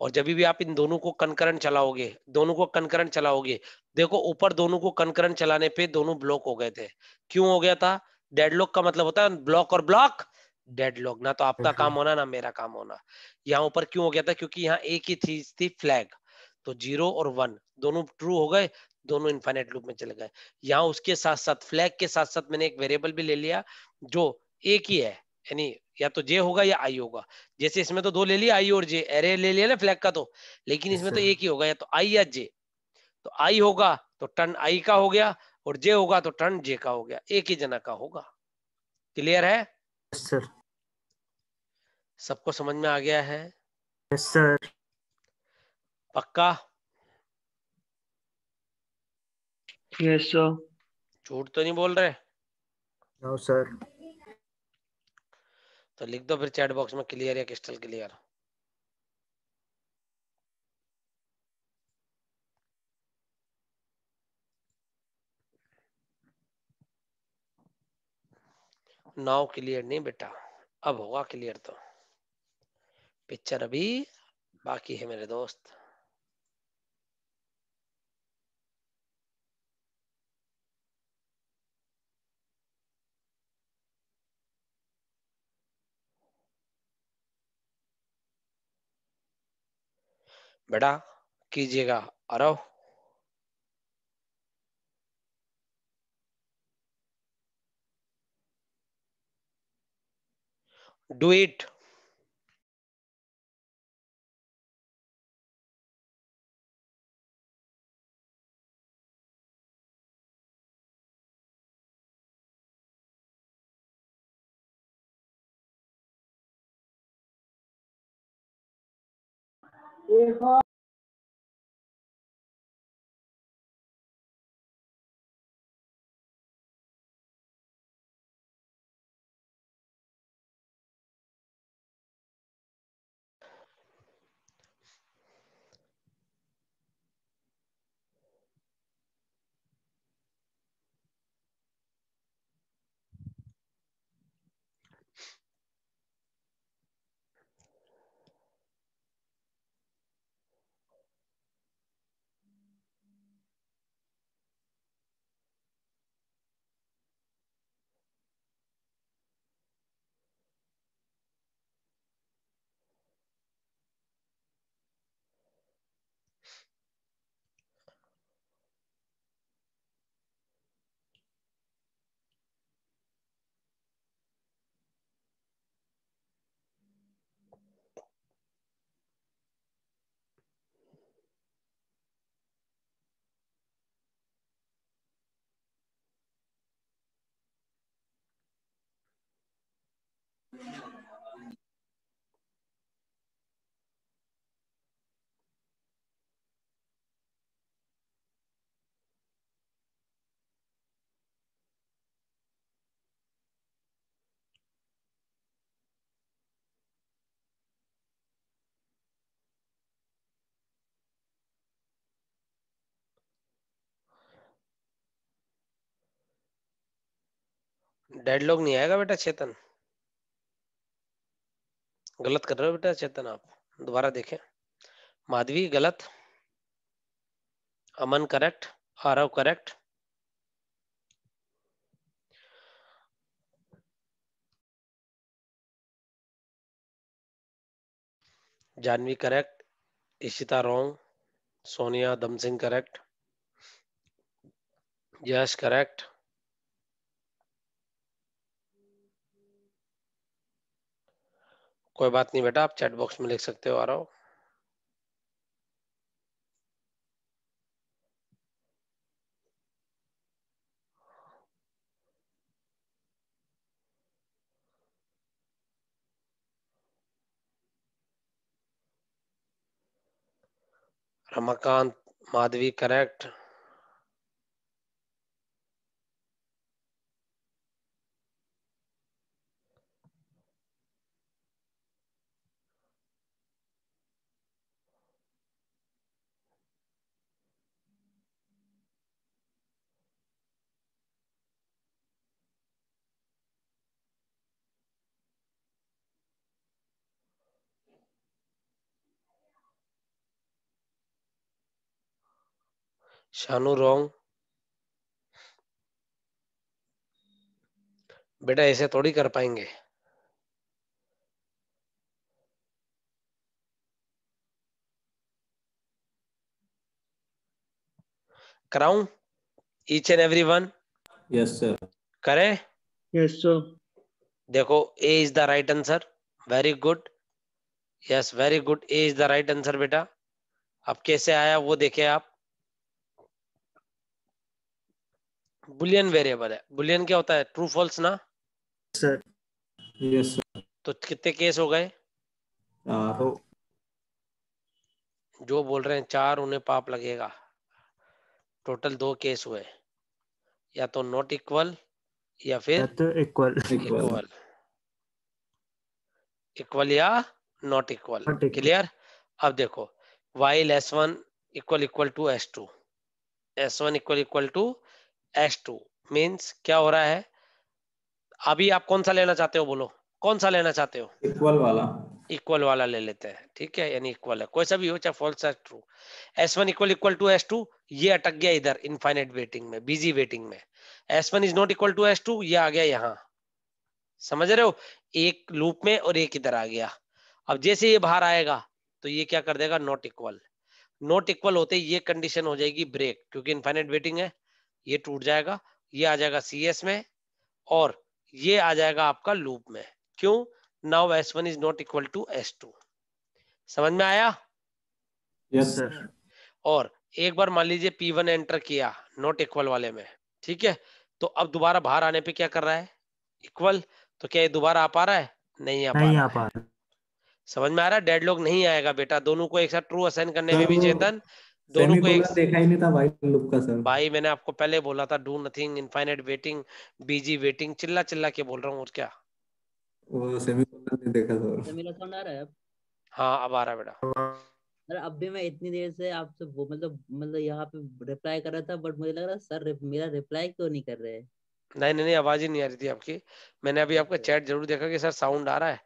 और जब भी आप इन दोनों को कनकरण चलाओगे दोनों को कनकरण चलाओगे देखो ऊपर दोनों को कनकरण चलाने पे दोनों ब्लॉक हो गए थे क्यों हो गया था डेडलॉक का मतलब होता है ब्लॉक और ब्लॉक डेडलॉक ना तो आपका काम होना ना मेरा काम होना यहाँ ऊपर क्यों हो गया था क्योंकि यहाँ एक ही चीज थी फ्लैग तो जीरो और वन दोनों ट्रू हो गए दोनों इन्फाइनाइट लूप में चले गए यहाँ उसके साथ साथ फ्लैग के साथ साथ मैंने एक वेरिएबल भी ले लिया जो एक ही है यानी या तो जे होगा या आई होगा जैसे इसमें तो दो ले लिया आई और जे एरे ले लिया ना फ्लैग का तो लेकिन इसमें तो एक ही होगा या तो आई या जे तो आई होगा तो टर्न आई का हो गया और जे होगा तो टर्न जे का हो गया एक ही जना का होगा क्लियर है सर सबको समझ में आ गया है सर पक्का यस सर झूठ तो नहीं बोल रहे नो सर तो लिख दो फिर चैट बॉक्स में क्लियर या क्रिस्टल क्लियर नाउ क्लियर नहीं बेटा अब होगा क्लियर तो पिक्चर अभी बाकी है मेरे दोस्त बेटा कीजिएगा अरव डू इट দেহ डेडलॉग नहीं आएगा बेटा चेतन गलत कर रहे हो बेटा चेतन आप दोबारा देखें माधवी गलत Aman correct Aarav correct Janvi correct Ishita wrong Sonia Damsingh correct Yash correct कोई बात नहीं बेटा आप चैट बॉक्स में लिख सकते हो आ रहा हो रमाकांत माधवी करेक्ट शानू रॉन्ग बेटा ऐसे थोड़ी कर पाएंगे कराऊं each and every one yes sir करे यस सर देखो A is the right answer very good yes very good A is the right answer बेटा अब कैसे आया वो देखे आप बुलियन वेरिएबल है बुलियन क्या होता है ट्रू फॉल्स ना सर यस सर तो कितने केस हो गए जो बोल रहे हैं चार उन्हें पाप लगेगा टोटल दो केस हुए या तो नॉट इक्वल या फिर इक्वल इक्वल इक्वल या नॉट इक्वल क्लियर अब देखो while S one equal equal to S two S one equal equal to S two means क्या हो रहा है अभी आप कौन सा लेना चाहते हो बोलो कौन सा लेना चाहते हो इक्वल वाला इक्वल वाला ले लेते हैं ठीक है यानी इक्वल है कोई सा भी हो चाहे फॉल्स चाहे true S one equal equal to S two ये अटक गया इधर इनफाइनेट वेटिंग में बिजी वेटिंग में S one is not equal to S two ये आ गया यहाँ समझ रहे हो एक लूप में और एक इधर आ गया अब जैसे ये बाहर आएगा तो ये क्या कर देगा नॉट इक्वल नॉट इक्वल होते ये कंडीशन हो जाएगी ब्रेक क्योंकि इनफाइनेट वेटिंग है ये टूट जाएगा ये आ जाएगा सी एस में और ये आ जाएगा आपका लूप में क्यों now S one is not equal to S two समझ में आया yes, और एक बार मान लीजिए पी वन एंटर किया नॉट इक्वल वाले में ठीक है तो अब दोबारा बाहर आने पे क्या कर रहा है इक्वल तो क्या ये दोबारा आ पा रहा है नहीं आ पा नहीं रहा आ पा रहा समझ में आ रहा है डेड लोग नहीं आएगा बेटा दोनों को एक साथ ट्रू असाइन करने में भी चेतन दोनों को एक देखा ही नहीं था भाई लुक का सर भाई मैंने आपको पहले बोला था do nothing infinite waiting busy waiting चिल्ला चिल्ला के बोल रहा हूँ और क्या वो सेमी सेमीकोलन नहीं देखा सर सेमी साउंड आ रहा है अब हाँ अब आ रहा है बेटा सर अब भी मैं इतनी देर से आपसे वो मतलब मतलब यहाँ पे रिप्लाई कर रहा था बट मुझे लग रहा सर मेरा रिप्लाई क्यों नहीं कर रहे नहीं नहीं नहीं आवाज ही नहीं आ रही थी आपकी मैंने अभी आपका चैट अच्छा। जरूर देखा कि सर साउंड आ रहा है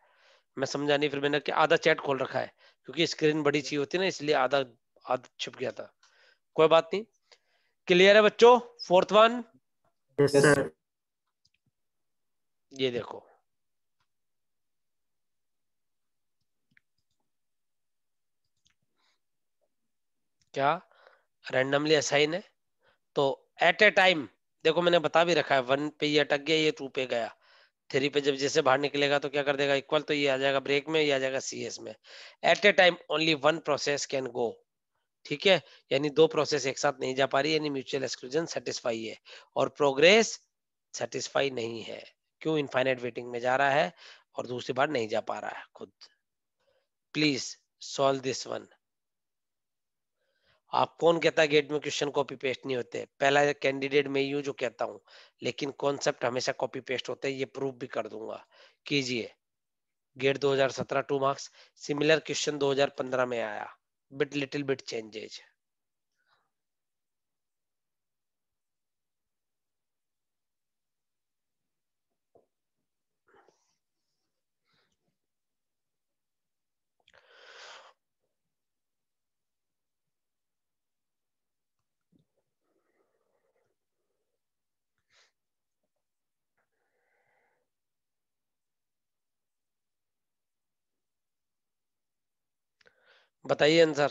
मैं समझा नहीं फिर मैंने कि आधा चैट खोल रखा है क्योंकि स्क्रीन बड़ी चीज अच्छा। होती है ना इसलिए आधा आद छिप गया था कोई बात नहीं क्लियर है बच्चों फोर्थ वन ये देखो क्या रैंडमली असाइन है तो एट ए टाइम देखो मैंने बता भी रखा है वन पे ये अटक गया ये टू पे गया थ्री पे जब जैसे बाहर निकलेगा तो क्या कर देगा इक्वल तो ये आ जाएगा ब्रेक में ये आ जाएगा सीएस में at a time only one process can go ठीक है यानी दो प्रोसेस एक साथ नहीं जा पा रही यानी म्यूचुअल एक्सक्लूजन सेटिस्फाई है और प्रोग्रेस सेटिस्फाई नहीं है क्यों इनफाइनाइट वेटिंग में जा रहा है और दूसरी बार नहीं जा पा रहा है खुद प्लीज सॉल्व दिस वन आप कौन कहता है गेट में क्वेश्चन कॉपी पेस्ट नहीं होते पहला कैंडिडेट मैं यू जो कहता हूं लेकिन कॉन्सेप्ट हमेशा कॉपी पेस्ट होते हैं ये प्रूव भी कर दूंगा कीजिए GATE 2017 two marks similar question 2015 में आया but little bit changes बताइए आंसर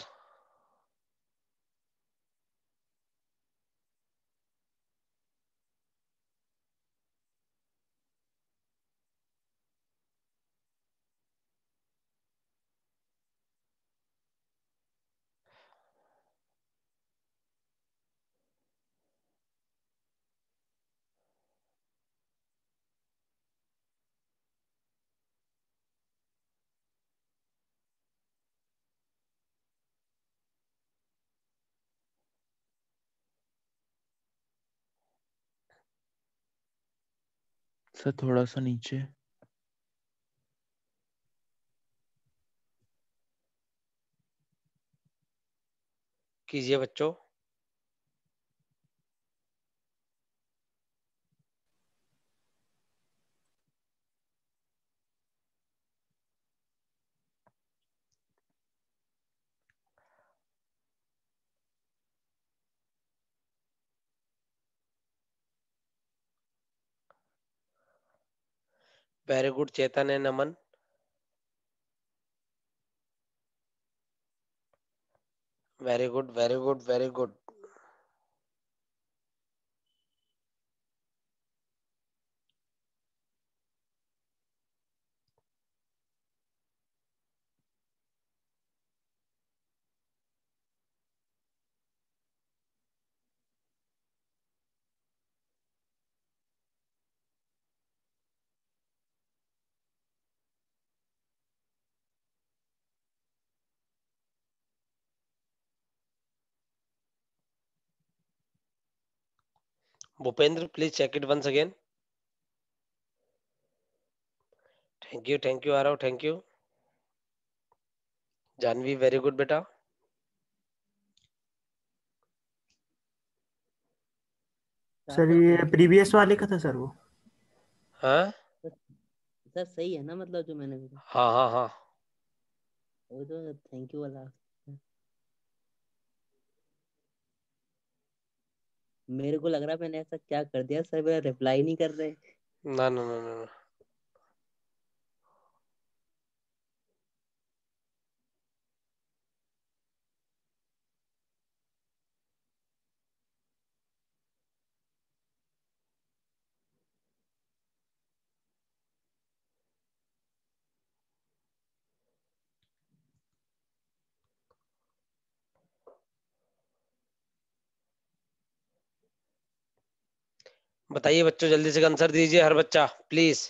सर थोड़ा सा नीचे कीजिए बच्चों वेरी गुड चेतन है Naman very good very good very good Bhupendra, please check it once again. Thank you, thank you, Arav, thank you. Janvi, very good, beta. Sir ये प्रीवियस वाले का था सर वो हाँ सर सही है ना मतलब जो मैंने हाँ हाँ हाँ वो तो थैंक यू वाला मेरे को लग रहा मैंने ऐसा क्या कर दिया सर मेरा रिप्लाई नहीं कर रहे ना ना ना ना बताइए बच्चों जल्दी से आंसर दीजिए हर बच्चा please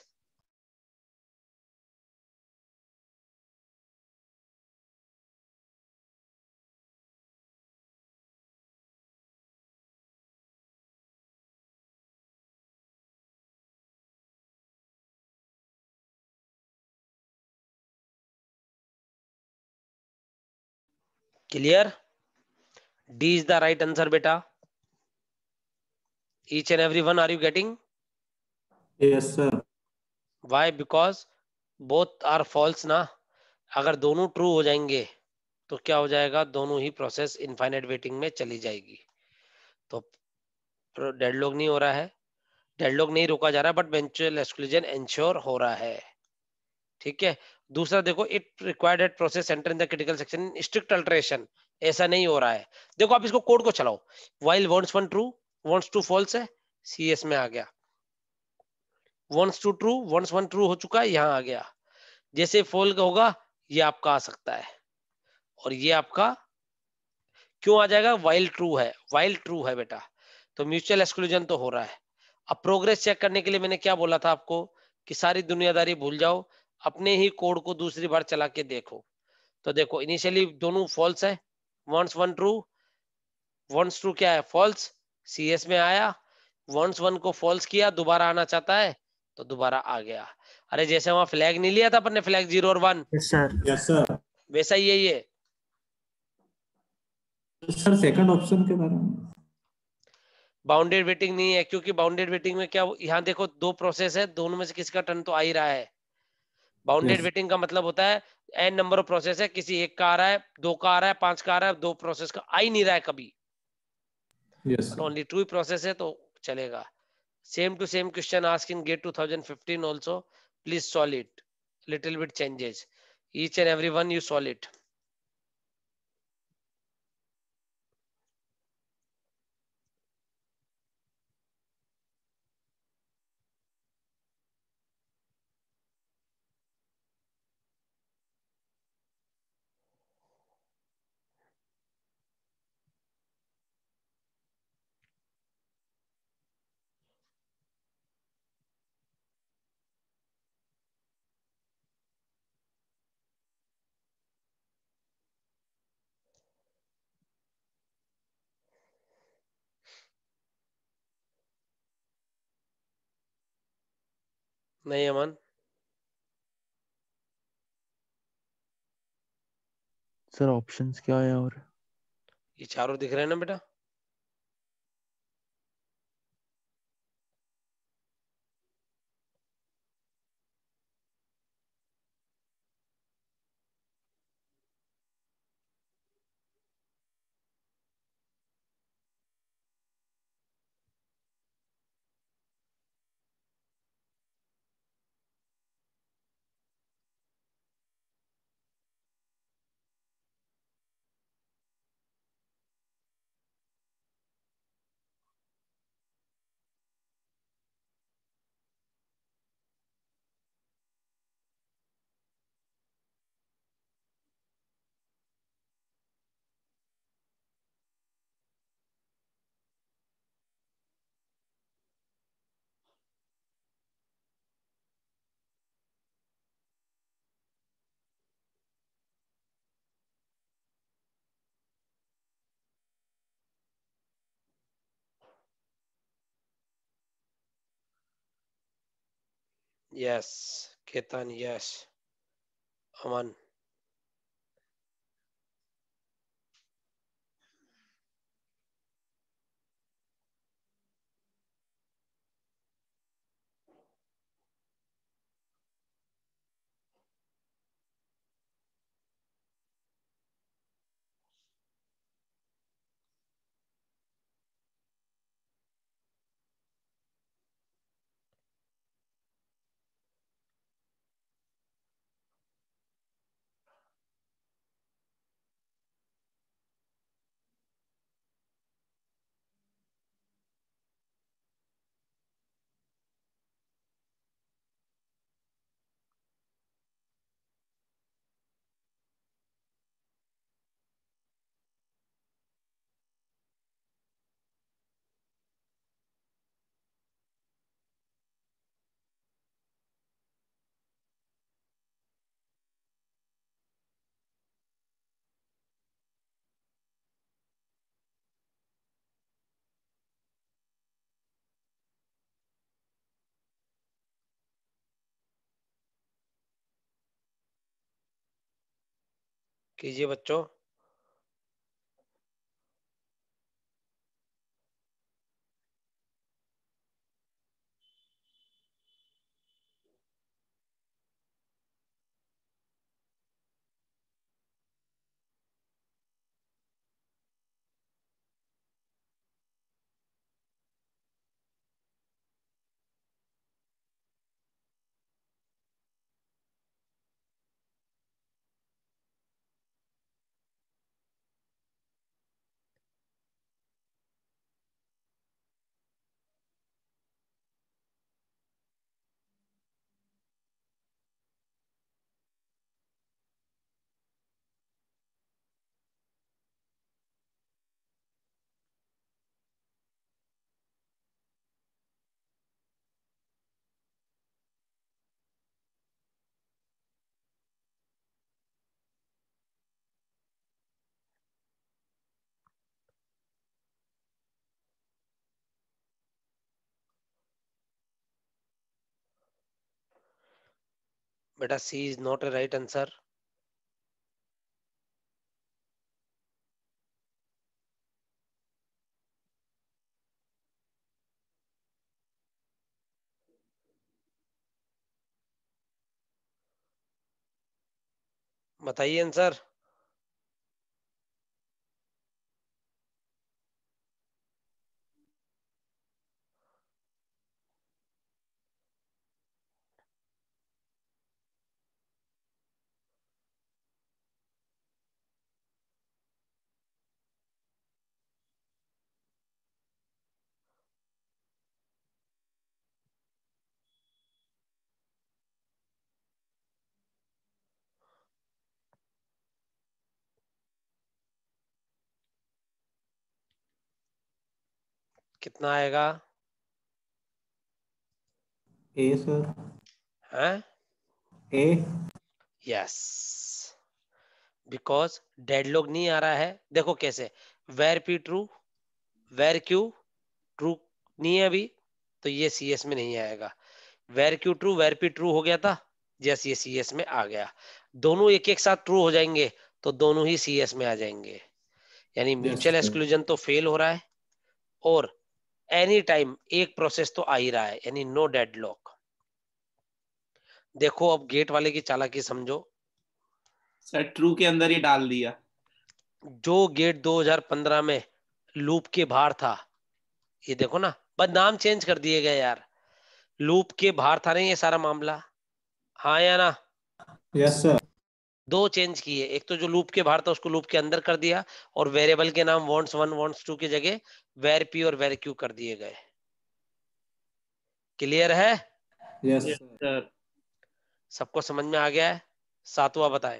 clear D is the right answer बेटा each and every one are you getting yes sir why because both are false ना अगर दोनों true हो जाएंगे तो क्या हो जाएगा दोनों ही प्रोसेस इनफाइनाइट वेटिंग में चली जाएगी तो डेडलॉग नहीं हो रहा है डेडलॉग नहीं रोका जा रहा बट वेंचुअल एक्सक्लूजन एंश्योर हो रहा है ठीक है दूसरा देखो it required at process center in the critical section strict alternation ऐसा नहीं हो रहा है देखो आप इसको कोड को चलाओ while wants one true wants two false है सी एस में आ गया wants two true wants one true हो चुका है यहाँ आ गया जैसे फॉल होगा ये आपका आ सकता है और ये आपका क्यों आ जाएगा वाइल्ड ट्रू है वाइल्ड ट्रू है बेटा तो म्यूचुअल एक्सक्लूजन तो हो रहा है अब प्रोग्रेस चेक करने के लिए मैंने क्या बोला था आपको कि सारी दुनियादारी भूल जाओ अपने ही कोड को दूसरी बार चला के देखो तो देखो इनिशियली दोनों फॉल्स है wants one true wants true क्या है फॉल्स सी एस में आया वंस वन को फॉल्स किया दोबारा आना चाहता है तो दोबारा आ गया अरे जैसे वहां फ्लैग नहीं लिया था अपने फ्लैग जीरो और वन yes, sir. वैसा ही है ये सर सेकंड ऑप्शन के बारे में बाउंडेड वेटिंग नहीं है क्योंकि बाउंडेड वेटिंग में क्या यहाँ देखो दो प्रोसेस है दोनों में से किसका टर्न तो आ ही रहा है बाउंडेड yes. वेटिंग का मतलब होता है एन नंबर ऑफ प्रोसेस है किसी एक का आ रहा है दो का आ रहा है पांच का आ रहा है दो प्रोसेस का आ ही नहीं रहा है कभी yes. and only two process है तो चलेगा same to same question asked in gate 2015 also please solve it little bit changes each and every one you solve it नहीं अमन सर ऑप्शंस क्या है और ये चारों दिख रहे हैं ना बेटा yes. Ketan, yes. Aman. कीजिए बच्चों Beta C is not a right answer. बताइए आंसर कितना आएगा ए सर हैं ए यस बिकॉज लोग नहीं आ रहा है देखो कैसे var P true var Q true नहीं है अभी तो ये सी एस में नहीं आएगा var Q true var P true हो गया था जैस ये सी एस में आ गया दोनों एक एक साथ ट्रू हो जाएंगे तो दोनों ही सी एस में आ जाएंगे यानी म्यूचुअल एक्सक्लूजन तो फेल हो रहा है और एनी टाइम एक प्रोसेस तो आ ही रहा है यानी नो डेड लॉक देखो अब गेट वाले की चालाकी समझो सर ट्रू के अंदर ही डाल दिया जो गेट 2015 में लूप के बाहर था ये देखो ना बस नाम चेंज कर दिए गए यार लूप के बाहर था नहीं ये सारा मामला हाँ या ना यस yes, सर दो चेंज किए एक तो जो लूप के बाहर था उसको लूप के अंदर कर दिया और वेरिएबल के नाम वॉन्ट्स वन वॉन्ट्स टू की जगह वेर पी और वेर क्यू कर दिए गए क्लियर है yes, yes, सबको समझ में आ गया है सातवा बताएं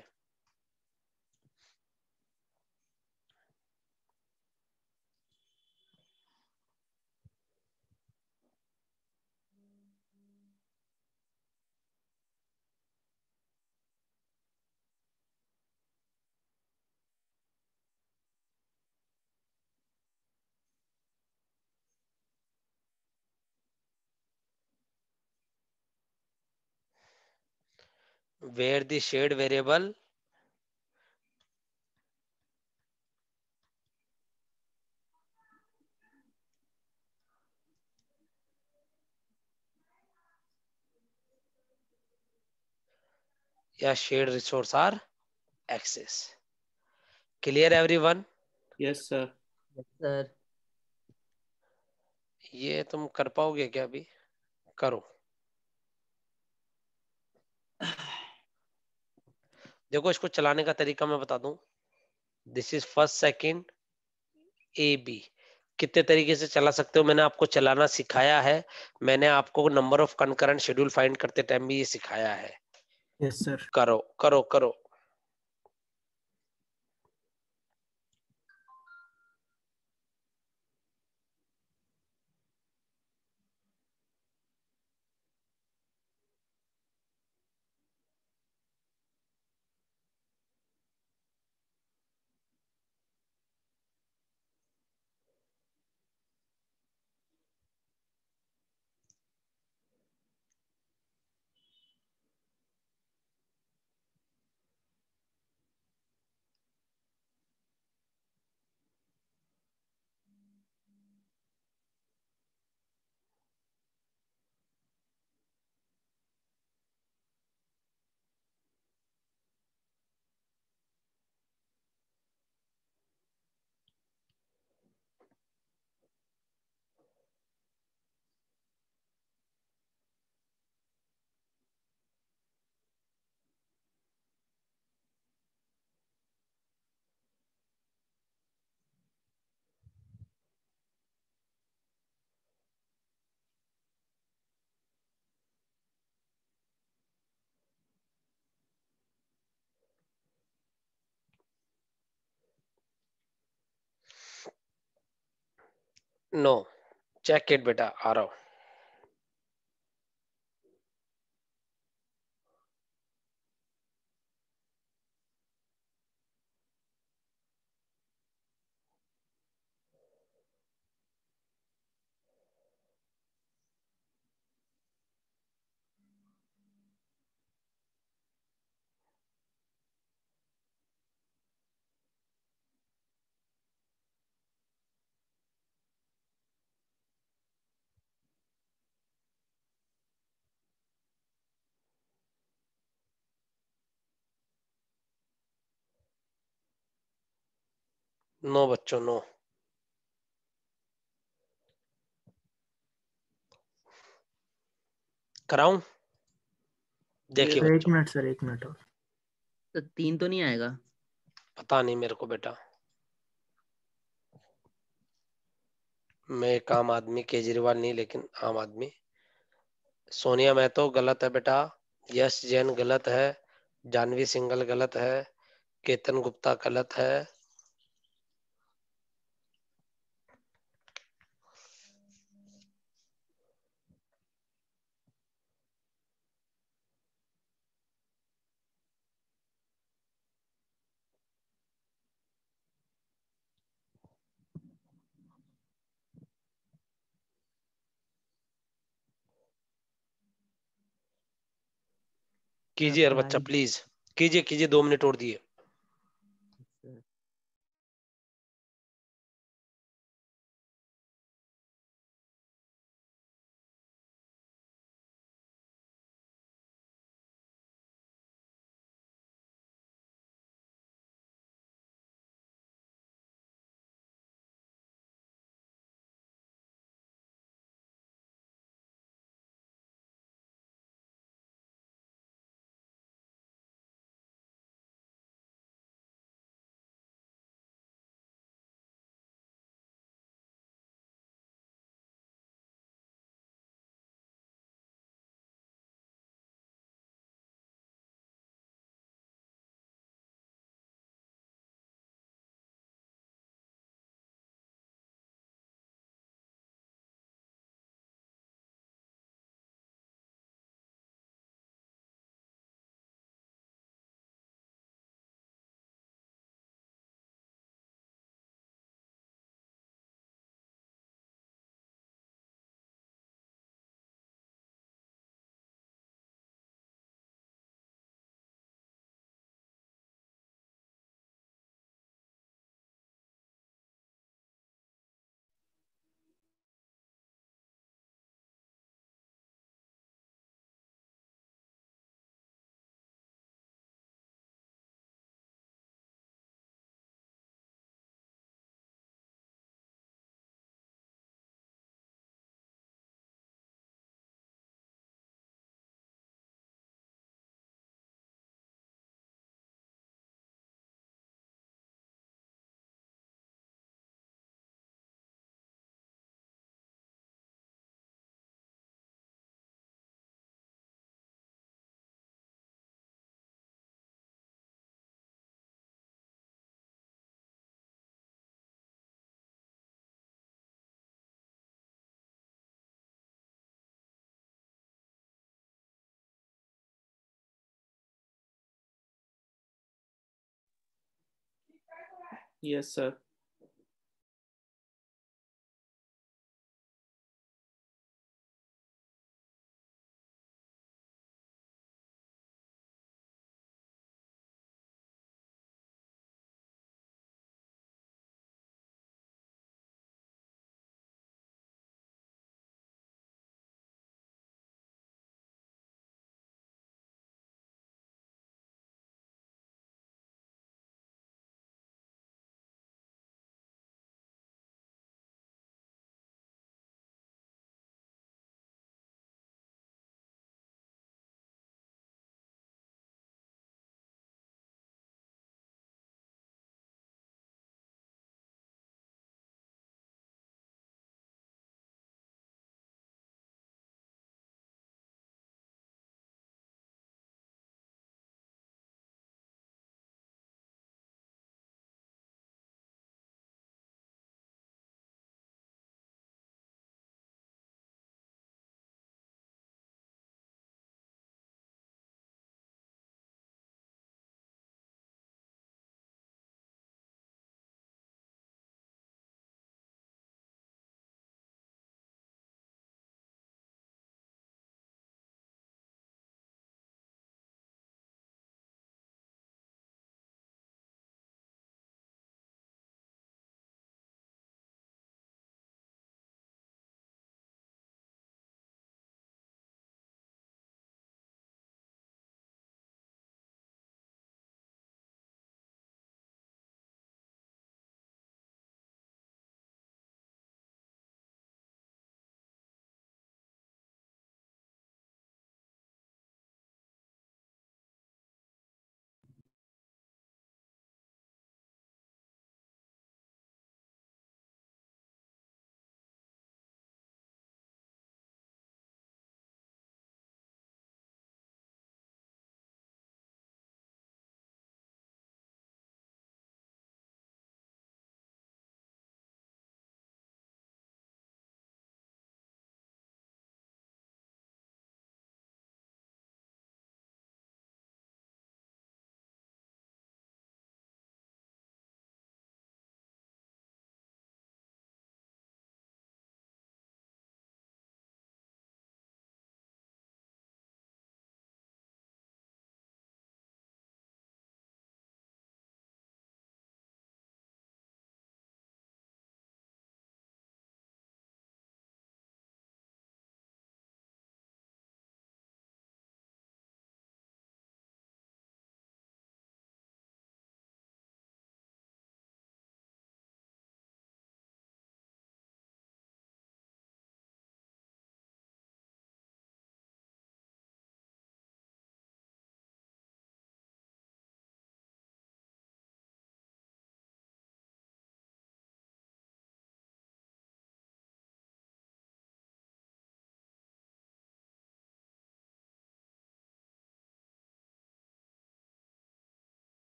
where the shade variable yeah shared resource are access clear everyone yes sir yes sir ये तुम कर पाओगे क्या अभी करो देखो इसको चलाने का तरीका मैं बता दू this is first second A B कितने तरीके से चला सकते हो मैंने आपको चलाना सिखाया है मैंने आपको number of concurrent schedule find करते टाइम भी ये सिखाया है यस yes, सर करो करो करो नो चेक इट बेटा आ रहा हूँ नो बच्चों नो कराऊ देखिए एक मिनट सर एक मिनट तो तीन तो नहीं आएगा पता नहीं मेरे को बेटा मैं एक आम आदमी केजरीवाल नहीं लेकिन आम आदमी सोनिया महतो गलत है बेटा यश जैन गलत है जानवी सिंगल गलत है केतन गुप्ता गलत है कीजिए यार बच्चा प्लीज कीजिए कीजिए दो मिनट और दिए Yes, sir.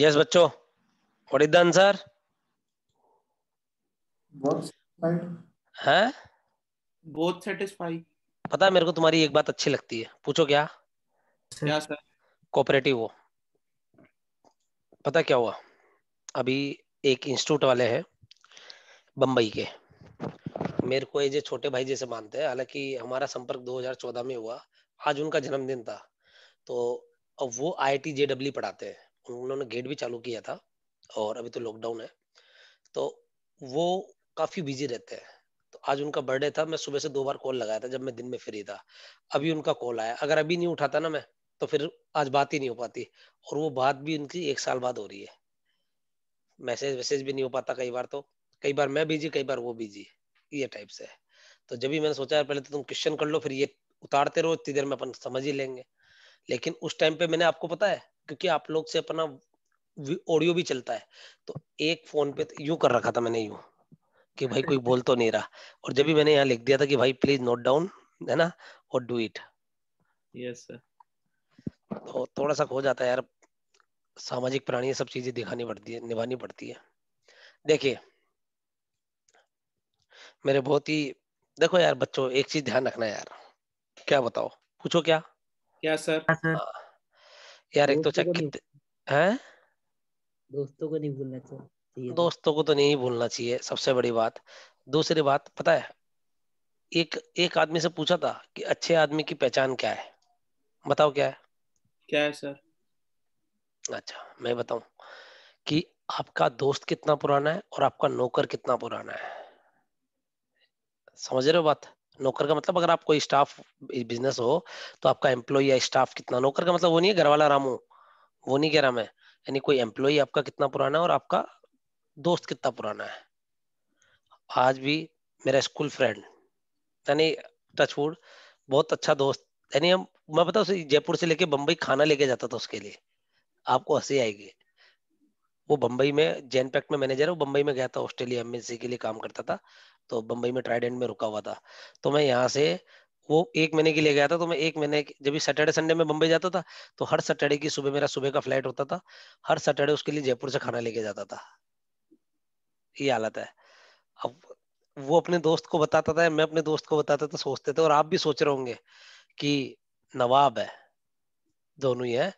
यस बच्चों what is the answer both satisfied हैं both satisfied पता है मेरे को तुम्हारी एक बात अच्छी लगती है पूछो क्या क्या सर कोऑपरेटिव हो पता क्या हुआ अभी एक इंस्टीट्यूट वाले हैं बंबई के मेरे को ये छोटे भाई जैसे मानते हैं हालांकि हमारा संपर्क 2014 में हुआ आज उनका जन्मदिन था तो अब वो आई आई टी जे डब्ल्यू पढ़ाते हैं उन्होंने गेट भी चालू किया था और अभी तो लॉकडाउन है तो वो काफी बिजी रहते हैं तो आज उनका बर्थडे था मैं सुबह से दो बार कॉल लगाया था जब मैं दिन में फ्री था अभी उनका कॉल आया अगर अभी नहीं उठाता ना मैं तो फिर आज बात ही नहीं हो पाती और वो बात भी उनकी एक साल बाद हो रही है मैसेज वैसेज भी नहीं हो पाता कई बार तो कई बार मैं बिजी कई बार वो बिजी ये टाइप से है तो जब भी मैंने सोचा पहले तो तुम क्वेश्चन कर लो फिर ये उतारते रहो इतनी देर में अपन समझ ही लेंगे लेकिन उस टाइम पे मैंने आपको पता है क्योंकि आप लोग से अपना ऑडियो भी चलता है तो एक फोन पे तो यू कर रखा था मैंने यू कि भाई कोई बोल तो नहीं रहा और जब भी मैंने यहाँ लिख दिया था कि भाई प्लीज नोट डाउन है ना और डू इट यस तो थोड़ा सा हो जाता है यार सामाजिक प्राणी सब चीजें दिखानी पड़ती है निभानी पड़ती है देखिए मेरे बहुत ही देखो यार बच्चों एक चीज ध्यान रखना यार क्या बताओ पूछो क्या क्या सर, क्या सर? यार एक तो चक्की है दोस्तों को नहीं भूलना चाहिए तो। दोस्तों को तो नहीं भूलना चाहिए सबसे बड़ी बात दूसरी बात पता है एक एक आदमी से पूछा था कि अच्छे आदमी की पहचान क्या है बताओ क्या है क्या है सर अच्छा मैं बताऊं कि आपका दोस्त कितना पुराना है और आपका नौकर कितना पुराना है समझ रहे हो बात नौकर का मतलब अगर आप कोई स्टाफ बिजनेस हो तो आपका एम्प्लॉय या स्टाफ कितना नौकर का मतलब वो नहीं है घरवाला रामू वो नहीं कह रहा मैं यानी कोई एम्प्लॉय आपका कितना पुराना है और आपका दोस्त कितना पुराना है आज भी मेरा स्कूल फ्रेंड यानी टचवुड बहुत अच्छा दोस्त यानी हम मैं बताऊँ जयपुर से लेके बम्बई खाना लेके जाता था उसके लिए आपको हंसी आएगी वो बम्बई में जैन पैक्ट में मैनेजर है वो बम्बई में गया था ऑस्ट्रेलिया एमएससी के लिए काम करता था तो बम्बई में ट्राइडेंट में रुका हुआ था तो मैं यहाँ से वो एक महीने के लिए गया था तो मैं एक महीने जब भी सैटरडे संडे में बम्बई जाता था तो हर सैटरडे की सुबह मेरा सुबह का फ्लाइट होता था हर सैटरडे उसके लिए जयपुर से खाना लेके जाता था ये हालत है अब वो अपने दोस्त को बताता था मैं अपने दोस्त को बताता था सोचते थे और आप भी सोच रहे होंगे कि नवाब है दोनों ही है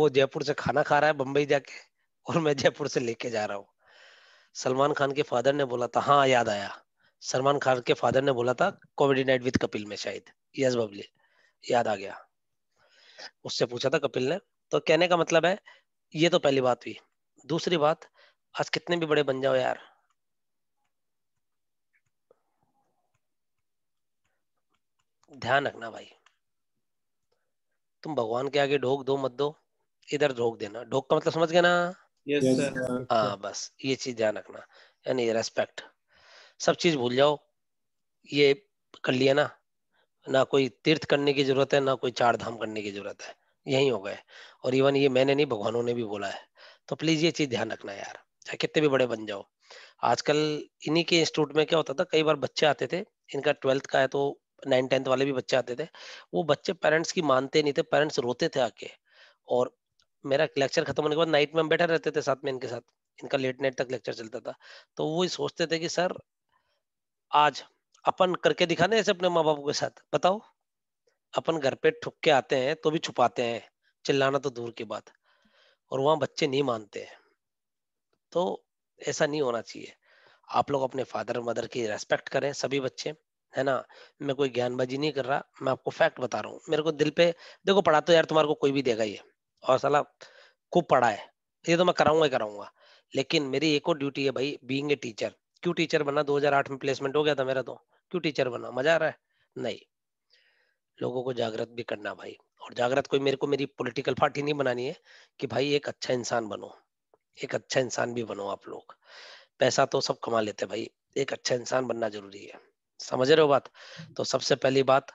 वो जयपुर से खाना खा रहा है बम्बई जाके और मैं जयपुर से लेके जा रहा हूँ सलमान खान के फादर ने बोला था हाँ याद आया सलमान खान के फादर ने बोला था कॉमेडी नाइट विद कपिल में शायद यस बबली याद आ गया उससे पूछा था कपिल ने तो कहने का मतलब है ये तो पहली बात हुई दूसरी बात आज कितने भी बड़े बन जाओ यार ध्यान रखना भाई तुम भगवान के आगे ढोक दो मत दो इधर ढोक देना ढोक का मतलब समझ गए ना हाँ yes, बस ये चीज ध्यान रखना यानी रेस्पेक्ट सब चीज भूल जाओ ये कर लिया ना ना कोई तीर्थ करने की जरूरत है ना कोई चार धाम करने की जरूरत है यही हो गए और इवन ये मैंने नहीं भगवानों ने भी बोला है तो प्लीज ये चीज ध्यान रखना यार चाहे कितने भी बड़े बन जाओ आजकल इन्हीं के इंस्टीट्यूट में क्या होता था कई बार बच्चे आते थे इनका ट्वेल्थ का है तो नाइन टेंथ वाले भी बच्चे आते थे वो बच्चे पेरेंट्स की मानते नहीं थे पेरेंट्स रोते थे आके और मेरा लेक्चर खत्म होने के बाद नाइट में हम बैठे रहते थे साथ में इनके साथ इनका लेट नाइट तक लेक्चर चलता था तो वो सोचते थे कि सर आज अपन करके दिखाने ऐसे अपने माँ बाप के साथ बताओ अपन घर पे ठुक के आते हैं तो भी छुपाते हैं चिल्लाना तो दूर की बात और वहां बच्चे नहीं मानते हैं तो ऐसा नहीं होना चाहिए आप लोग अपने फादर मदर की रेस्पेक्ट करें सभी बच्चे है ना मैं कोई ज्ञानबाजी नहीं कर रहा मैं आपको फैक्ट बता रहा हूँ मेरे को दिल पे देखो पढ़ा तो यार तुम्हारे को कोई भी देगा ये और साला खूब पढ़ा है ये तो मैं कराऊंगा ही कराऊंगा लेकिन मेरी एक और ड्यूटी है भाई बींग ए टीचर क्यों टीचर बना 2008 में प्लेसमेंट हो गया था मेरा तो क्यों टीचर बना मजा आ रहा है नहीं लोगों को जागृत भी करना भाई और जागृत कोई मेरे को मेरी पॉलिटिकल पार्टी नहीं बनानी है कि भाई एक अच्छा इंसान बनो एक अच्छा इंसान भी बनो आप लोग पैसा तो सब कमा लेते भाई एक अच्छा इंसान बनना जरूरी है समझ रहे हो बात तो सबसे पहली बात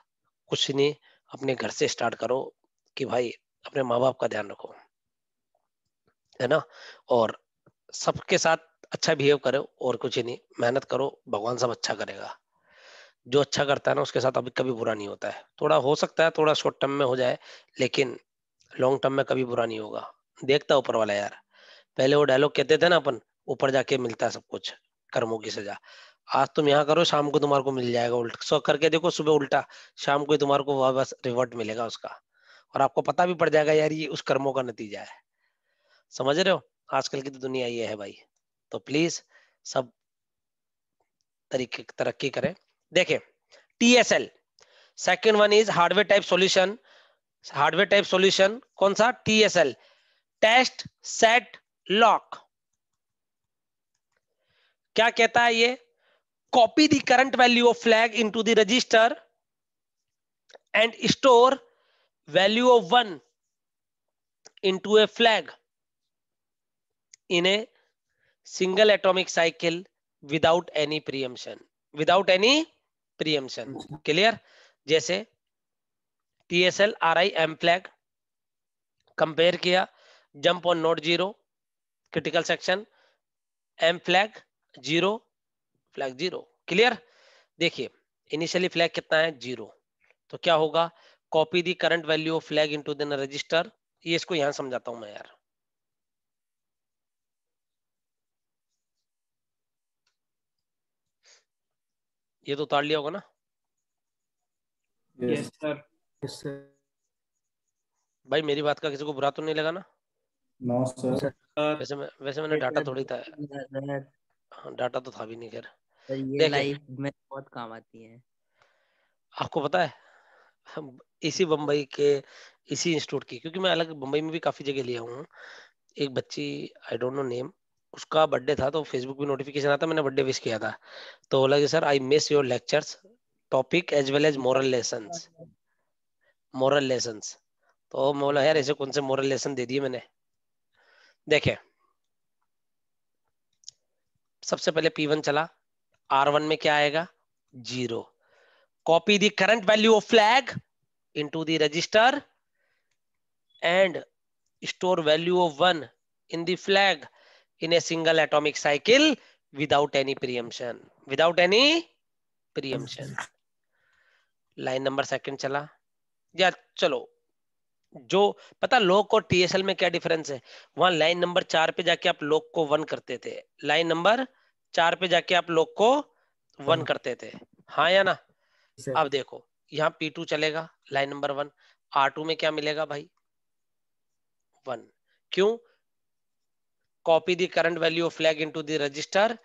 कुछ नहीं अपने घर से स्टार्ट करो कि भाई अपने माँ बाप का ध्यान रखो है ना और सबके साथ अच्छा बिहेव करो और कुछ ही नहीं मेहनत करो भगवान सब अच्छा करेगा जो अच्छा करता है ना उसके साथ अभी कभी बुरा नहीं होता है थोड़ा हो सकता है थोड़ा शॉर्ट टर्म में हो जाए लेकिन लॉन्ग टर्म में कभी बुरा नहीं होगा देखता ऊपर वाला यार पहले वो डायलॉग कहते थे ना अपन ऊपर जाके मिलता है सब कुछ कर्मों की सजा आज तुम यहाँ करो शाम को तुम्हारे को मिल जाएगा उल्टा सो करके देखो सुबह उल्टा शाम को तुम्हारे को वापस रिवर्ट मिलेगा उसका और आपको पता भी पड़ जाएगा यार ये उस कर्मों का नतीजा है समझ रहे हो आजकल की तो दुनिया ये है भाई तो प्लीज सब तरीके तरक्की करें देखें TSL second one is hardware type solution hardware type solution कौन सा टीएसएल टेस्ट सेट लॉक क्या कहता है ये copy the current value of flag into the register and store value of one into a flag in a single atomic cycle without any preemption without any preemption clear जैसे T S L R I M flag compare किया jump on not zero critical section M flag zero flag zero clear देखिए इनिशियली फ्लैग कितना है जीरो तो क्या होगा copy the current value of flag into then register ये इसको यहां समझाता हूं मैं यार ये तो उतार लिया होगा ना यस सर यस सर भाई मेरी बात का किसी को बुरा तो नहीं लगा ना नो सर वैसे मैं वैसे मैंने डाटा थोड़ी था हाँ, डाटा तो था भी नहीं खैर ये लाइफ में बहुत काम आती है आपको पता है इसी बम्बई के इसी इंस्टीट्यूट की क्योंकि मैं अलग बम्बई में भी काफी जगह लिया हूँ एक बच्ची आई डोंट नो नेम उसका बर्थडे था तो फेसबुक पे नोटिफिकेशन आता मैंने बर्थडे विश किया था तो बोला कि sir I miss your lectures topic as well as moral lesson moral lesson तो मैं बोला यार ऐसे कौन से मॉरल लेसन दे दिए मैंने देखे सबसे पहले P1 चला R1 में क्या आएगा zero copy the current value of flag in to the register and store value of one in the flag in a single atomic cycle without any preemption without any preemption line number second चला या चलो जो पता लोक और टीएसएल में क्या डिफरेंस है वहां लाइन नंबर चार पे जाके आप लोक को वन करते थे लाइन नंबर चार पे जाके आप लोक को वन हाँ। करते थे हाँ या ना अब देखो यहाँ पी टू चलेगा line number one R two में क्या मिलेगा भाई वन क्यों copy the current value of flag into the register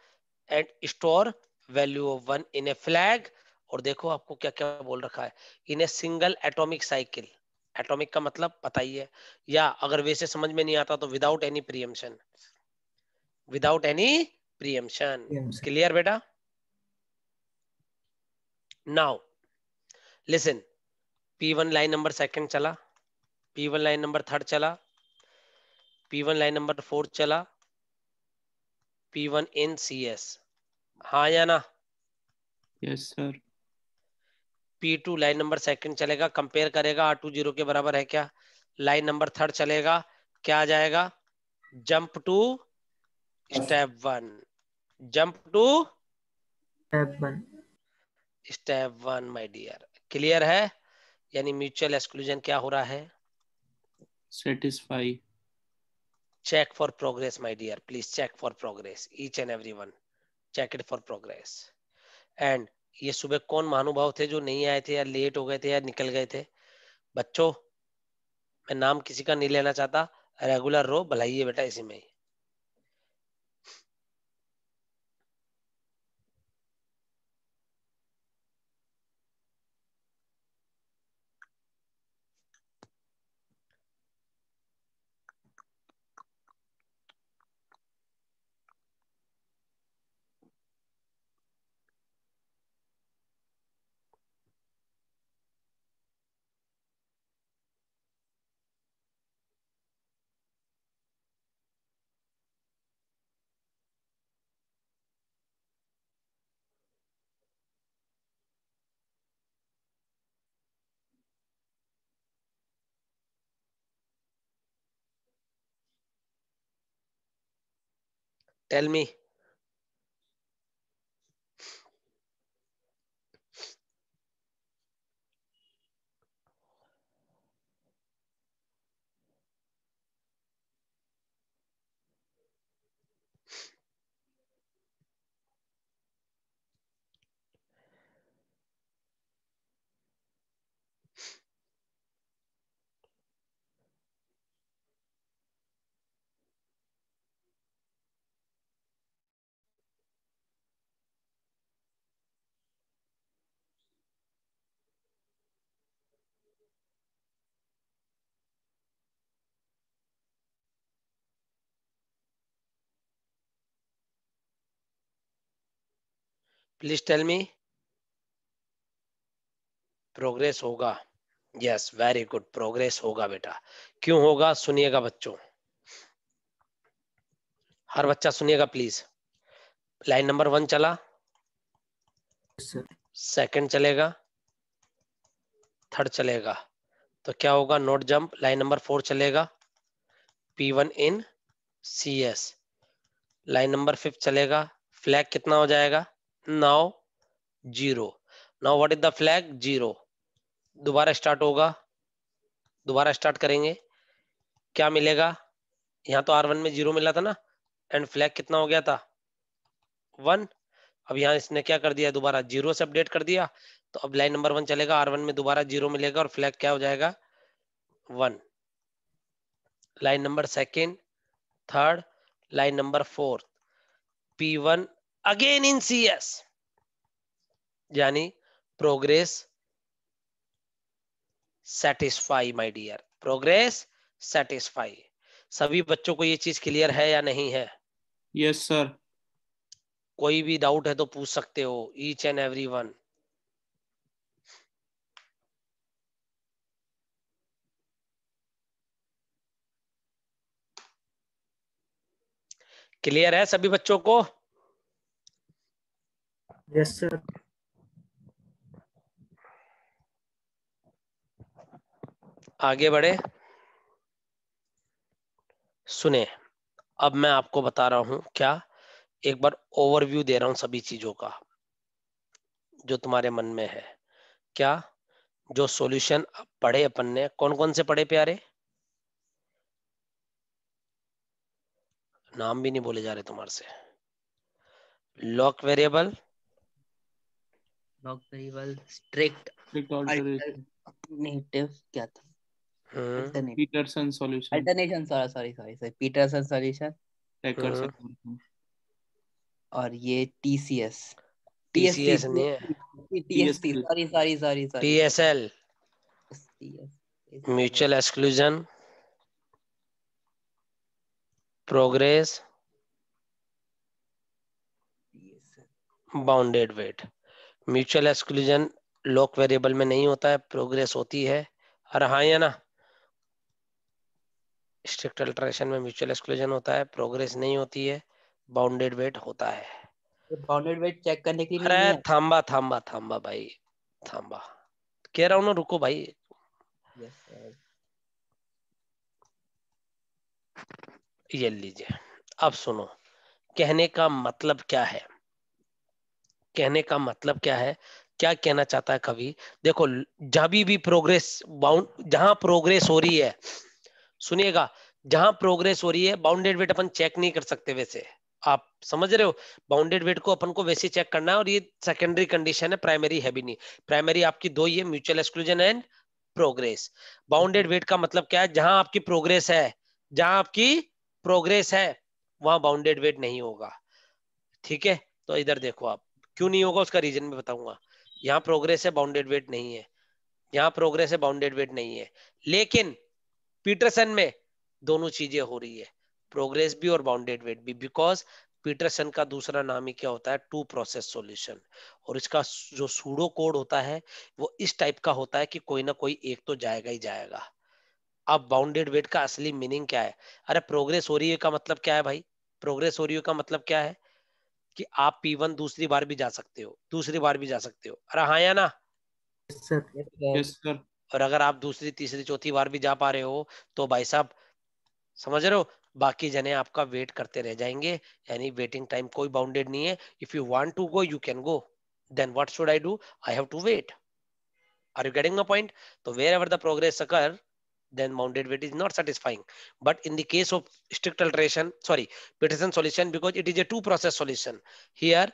and store value of one in a flag और देखो आपको क्या क्या बोल रखा है in a single atomic cycle atomic का मतलब पता ही है या अगर वैसे समझ में नहीं आता तो without any preemption without any preemption clear बेटा now listen P one line number second चला P one line number third चला P one line number four चला P one in C S हाँ या ना yes sir P two line number second चलेगा कंपेयर करेगा आर टू जीरो के बराबर है क्या लाइन नंबर थर्ड चलेगा क्या आ जाएगा jump to step one jump to step one step one my dear clear है यानी म्यूचुअल एक्सक्लूजन क्या हो रहा है satisfy check for progress my dear please check for progress each and every one check it for progress and ये सुबह कौन महानुभाव थे जो नहीं आए थे या लेट हो गए थे या निकल गए थे बच्चों मैं नाम किसी का नहीं लेना चाहता रेगुलर रो भलाइए बेटा इसी में Tell me. Please tell me progress होगा यस वेरी गुड प्रोग्रेस होगा बेटा क्यों होगा सुनिएगा बच्चों हर बच्चा सुनिएगा प्लीज लाइन नंबर वन चला सेकंड चलेगा थर्ड चलेगा तो क्या होगा not jump line number four चलेगा P one in C S line number fifth चलेगा फ्लैग कितना हो जाएगा now zero now what is the flag zero दोबारा स्टार्ट होगा दोबारा स्टार्ट करेंगे क्या मिलेगा यहाँ तो आर वन में जीरो मिला था ना एंड फ्लैग कितना हो गया था वन अब यहाँ इसने क्या कर दिया दोबारा जीरो से अपडेट कर दिया तो अब लाइन नंबर वन चलेगा आर वन में दोबारा जीरो मिलेगा और फ्लैग क्या हो जाएगा one line number second third line number fourth P one again in C S यानी progress satisfy my dear progress satisfy सभी बच्चों को ये चीज क्लियर है या नहीं है यस yes, सर कोई भी डाउट है तो पूछ सकते हो each and every one clear है सभी बच्चों को yes sir आगे बढ़े सुने अब मैं आपको बता रहा हूं क्या एक बार ओवरव्यू दे रहा हूं सभी चीजों का जो तुम्हारे मन में है क्या जो सॉल्यूशन पढ़े अपन ने कौन कौन से पढ़े प्यारे नाम भी नहीं बोले जा रहे तुम्हारे से लॉक वेरिएबल क्या था Peterson solution alternation sorry sorry sorry Peterson solution और ये टीसीएस नहीं TST sorry sorry sorry mutual exclusion progress bounded wait mutual exclusion lock variable में नहीं होता है प्रोग्रेस होती है और हाँ या ना स्ट्रिक्ट अल्ट्रेशन में म्यूचुअल एक्सक्लूजन होता है प्रोग्रेस नहीं होती है बाउंडेड वेट होता है बाउंडेड वेट चेक करने के लिए थाम्बा थाम्बा थाम्बा भाई थाम्बा कह रहा हूँ ना रुको भाई yes, ये लीजिए अब सुनो कहने का मतलब क्या है कहने का मतलब क्या है क्या कहना चाहता है कवि देखो जहां भी प्रोग्रेस बाउंड जहां प्रोग्रेस हो रही है सुनिएगा जहां प्रोग्रेस हो रही है बाउंडेड वेट अपन चेक नहीं कर सकते वैसे आप समझ रहे हो बाउंडेड वेट को अपन को वैसे चेक करना है और ये सेकेंडरी कंडीशन है प्राइमरी है भी नहीं प्राइमरी आपकी दो ही है mutual exclusion and progress bounded wait का मतलब क्या है जहां आपकी प्रोग्रेस है जहां आपकी प्रोग्रेस है वहां बाउंडेड वेट नहीं होगा ठीक है तो इधर देखो आप क्यों नहीं होगा उसका रीजन में बताऊंगा यहाँ प्रोग्रेस है बाउंडेड वेट नहीं है यहाँ प्रोग्रेस है बाउंडेड वेट नहीं है लेकिन पीटरसन में दोनों चीजें हो रही है प्रोग्रेस भी और बाउंडेड वेट भी बिकॉज पीटरसन का दूसरा नाम ही क्या होता है टू प्रोसेस सॉल्यूशन और इसका जो सूडो कोड होता है वो इस टाइप का होता है कि कोई ना कोई एक तो जाएगा ही जाएगा अब बाउंडेड वेट का असली मीनिंग क्या है अरे प्रोग्रेस हो रही है का मतलब क्या है भाई प्रोग्रेस हो रही है का मतलब क्या है कि आप वन दूसरी बार भी जा सकते हो दूसरी बार भी जा सकते हो अरे हाँ या ना और अगर आप दूसरी तीसरी चौथी बार भी जा पा रहे हो तो भाई साहब समझ रहे हो बाकी जने आपका वेट करते रह जाएंगे यानी वेटिंग टाइम कोई बाउंडेड नहीं है if you want to go you can go then what should I do I have to wait are you getting a point तो wherever the progress occurs then mounted weight is not satisfying. But in the case of strict alteration, sorry, Peterson solution, because it is a two process solution. Here,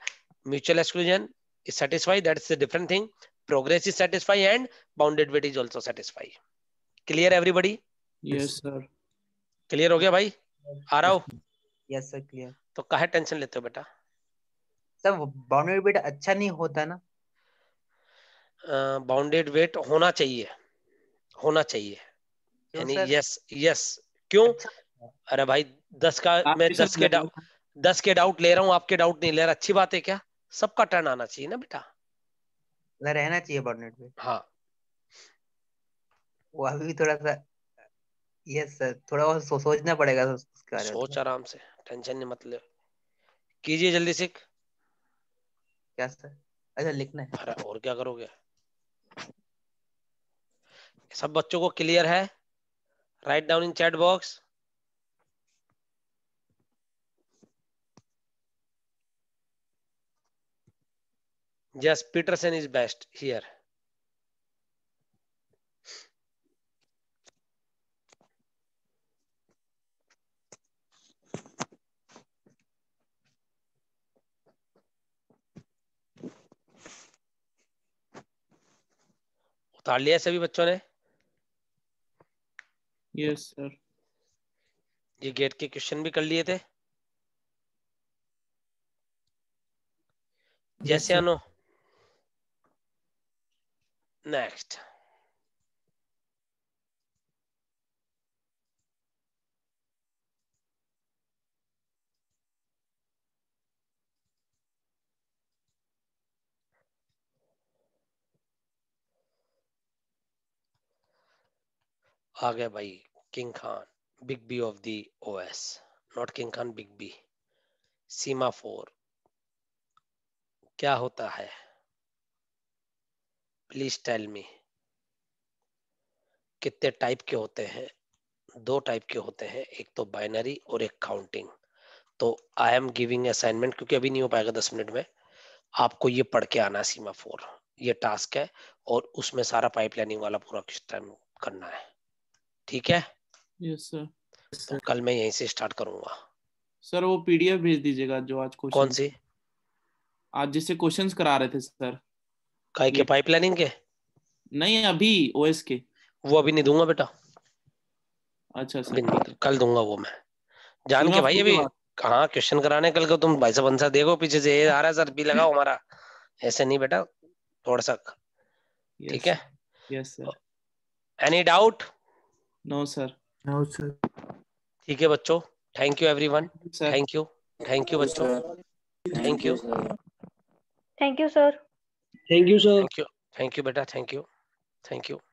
mutual exclusion is satisfied. That's a different thing. Progress is satisfied and bounded weight is also satisfied. Clear everybody? Yes, sir. Clear ho gaya bhai aa रहा हो? Yes, sir, clear. to काहे टेंशन लेते हो बेटा? सर बाउंडेड वेट अच्छा नहीं होता ना bounded uh, weight hona chahiye hona chahiye यानी यस यस क्यों अच्छा। अरे भाई दस का मैं दस के डाउट दस के डाउट ले रहा हूँ आपके डाउट नहीं ले रहा अच्छी बात है क्या सबका टर्न आना चाहिए ना बेटा रहना चाहिए बॉर्डनेट पे हाँ वो अभी भी थोड़ा सा यस सर थोड़ा और सो, सोचना पड़ेगा उसके बारे सोच आराम से टेंशन नहीं मतलब कीजिए जल्दी से क्या सर अच्छा लिखना है और क्या करोगे सब बच्चों को क्लियर है write down in chat box yes peterson is best here उतार लिया सभी बच्चों ने यस सर ये गेट के क्वेश्चन भी कर लिए थे जैसे आनो नेक्स्ट आ गया भाई King Khan, Big B of the OS, not King Khan, Big B. Semaphore क्या होता है प्लीज टेल मी कितने टाइप के होते हैं दो टाइप के होते हैं एक तो बाइनरी और एक काउंटिंग तो आई एम गिविंग असाइनमेंट क्योंकि अभी नहीं हो पाएगा दस मिनट में आपको ये पढ़ के आना सीमा फोर ये टास्क है और उसमें सारा पाइपलाइनिंग वाला पूरा किस टाइम करना है ठीक है यस सर तो कल मैं यहीं से स्टार्ट करूंगा सर वो पीडीएफ भेज दीजिएगा जो आज क्वेश्चन कौन सी आज जिससे क्वेश्चंस करा रहे थे सर काय के पाइपलाइनिंग के नहीं अभी ओएस के वो अभी नहीं दूंगा बेटा अच्छा सर कल दूंगा वो मैं जान के भाई अभी हाँ क्वेश्चन कराने कल को तुम भाई साहब अंसा देखो पीछे से ये आ रहा है सर भी लगाओ हमारा ऐसे नहीं बेटा थोड़ा सा ठीक है yes sir any doubt no sir no sir ठीक है बच्चों thank you everyone thank you thank you बच्चों thank you thank you sir thank you sir thank you thank you बेटा थैंक यू थैंक यू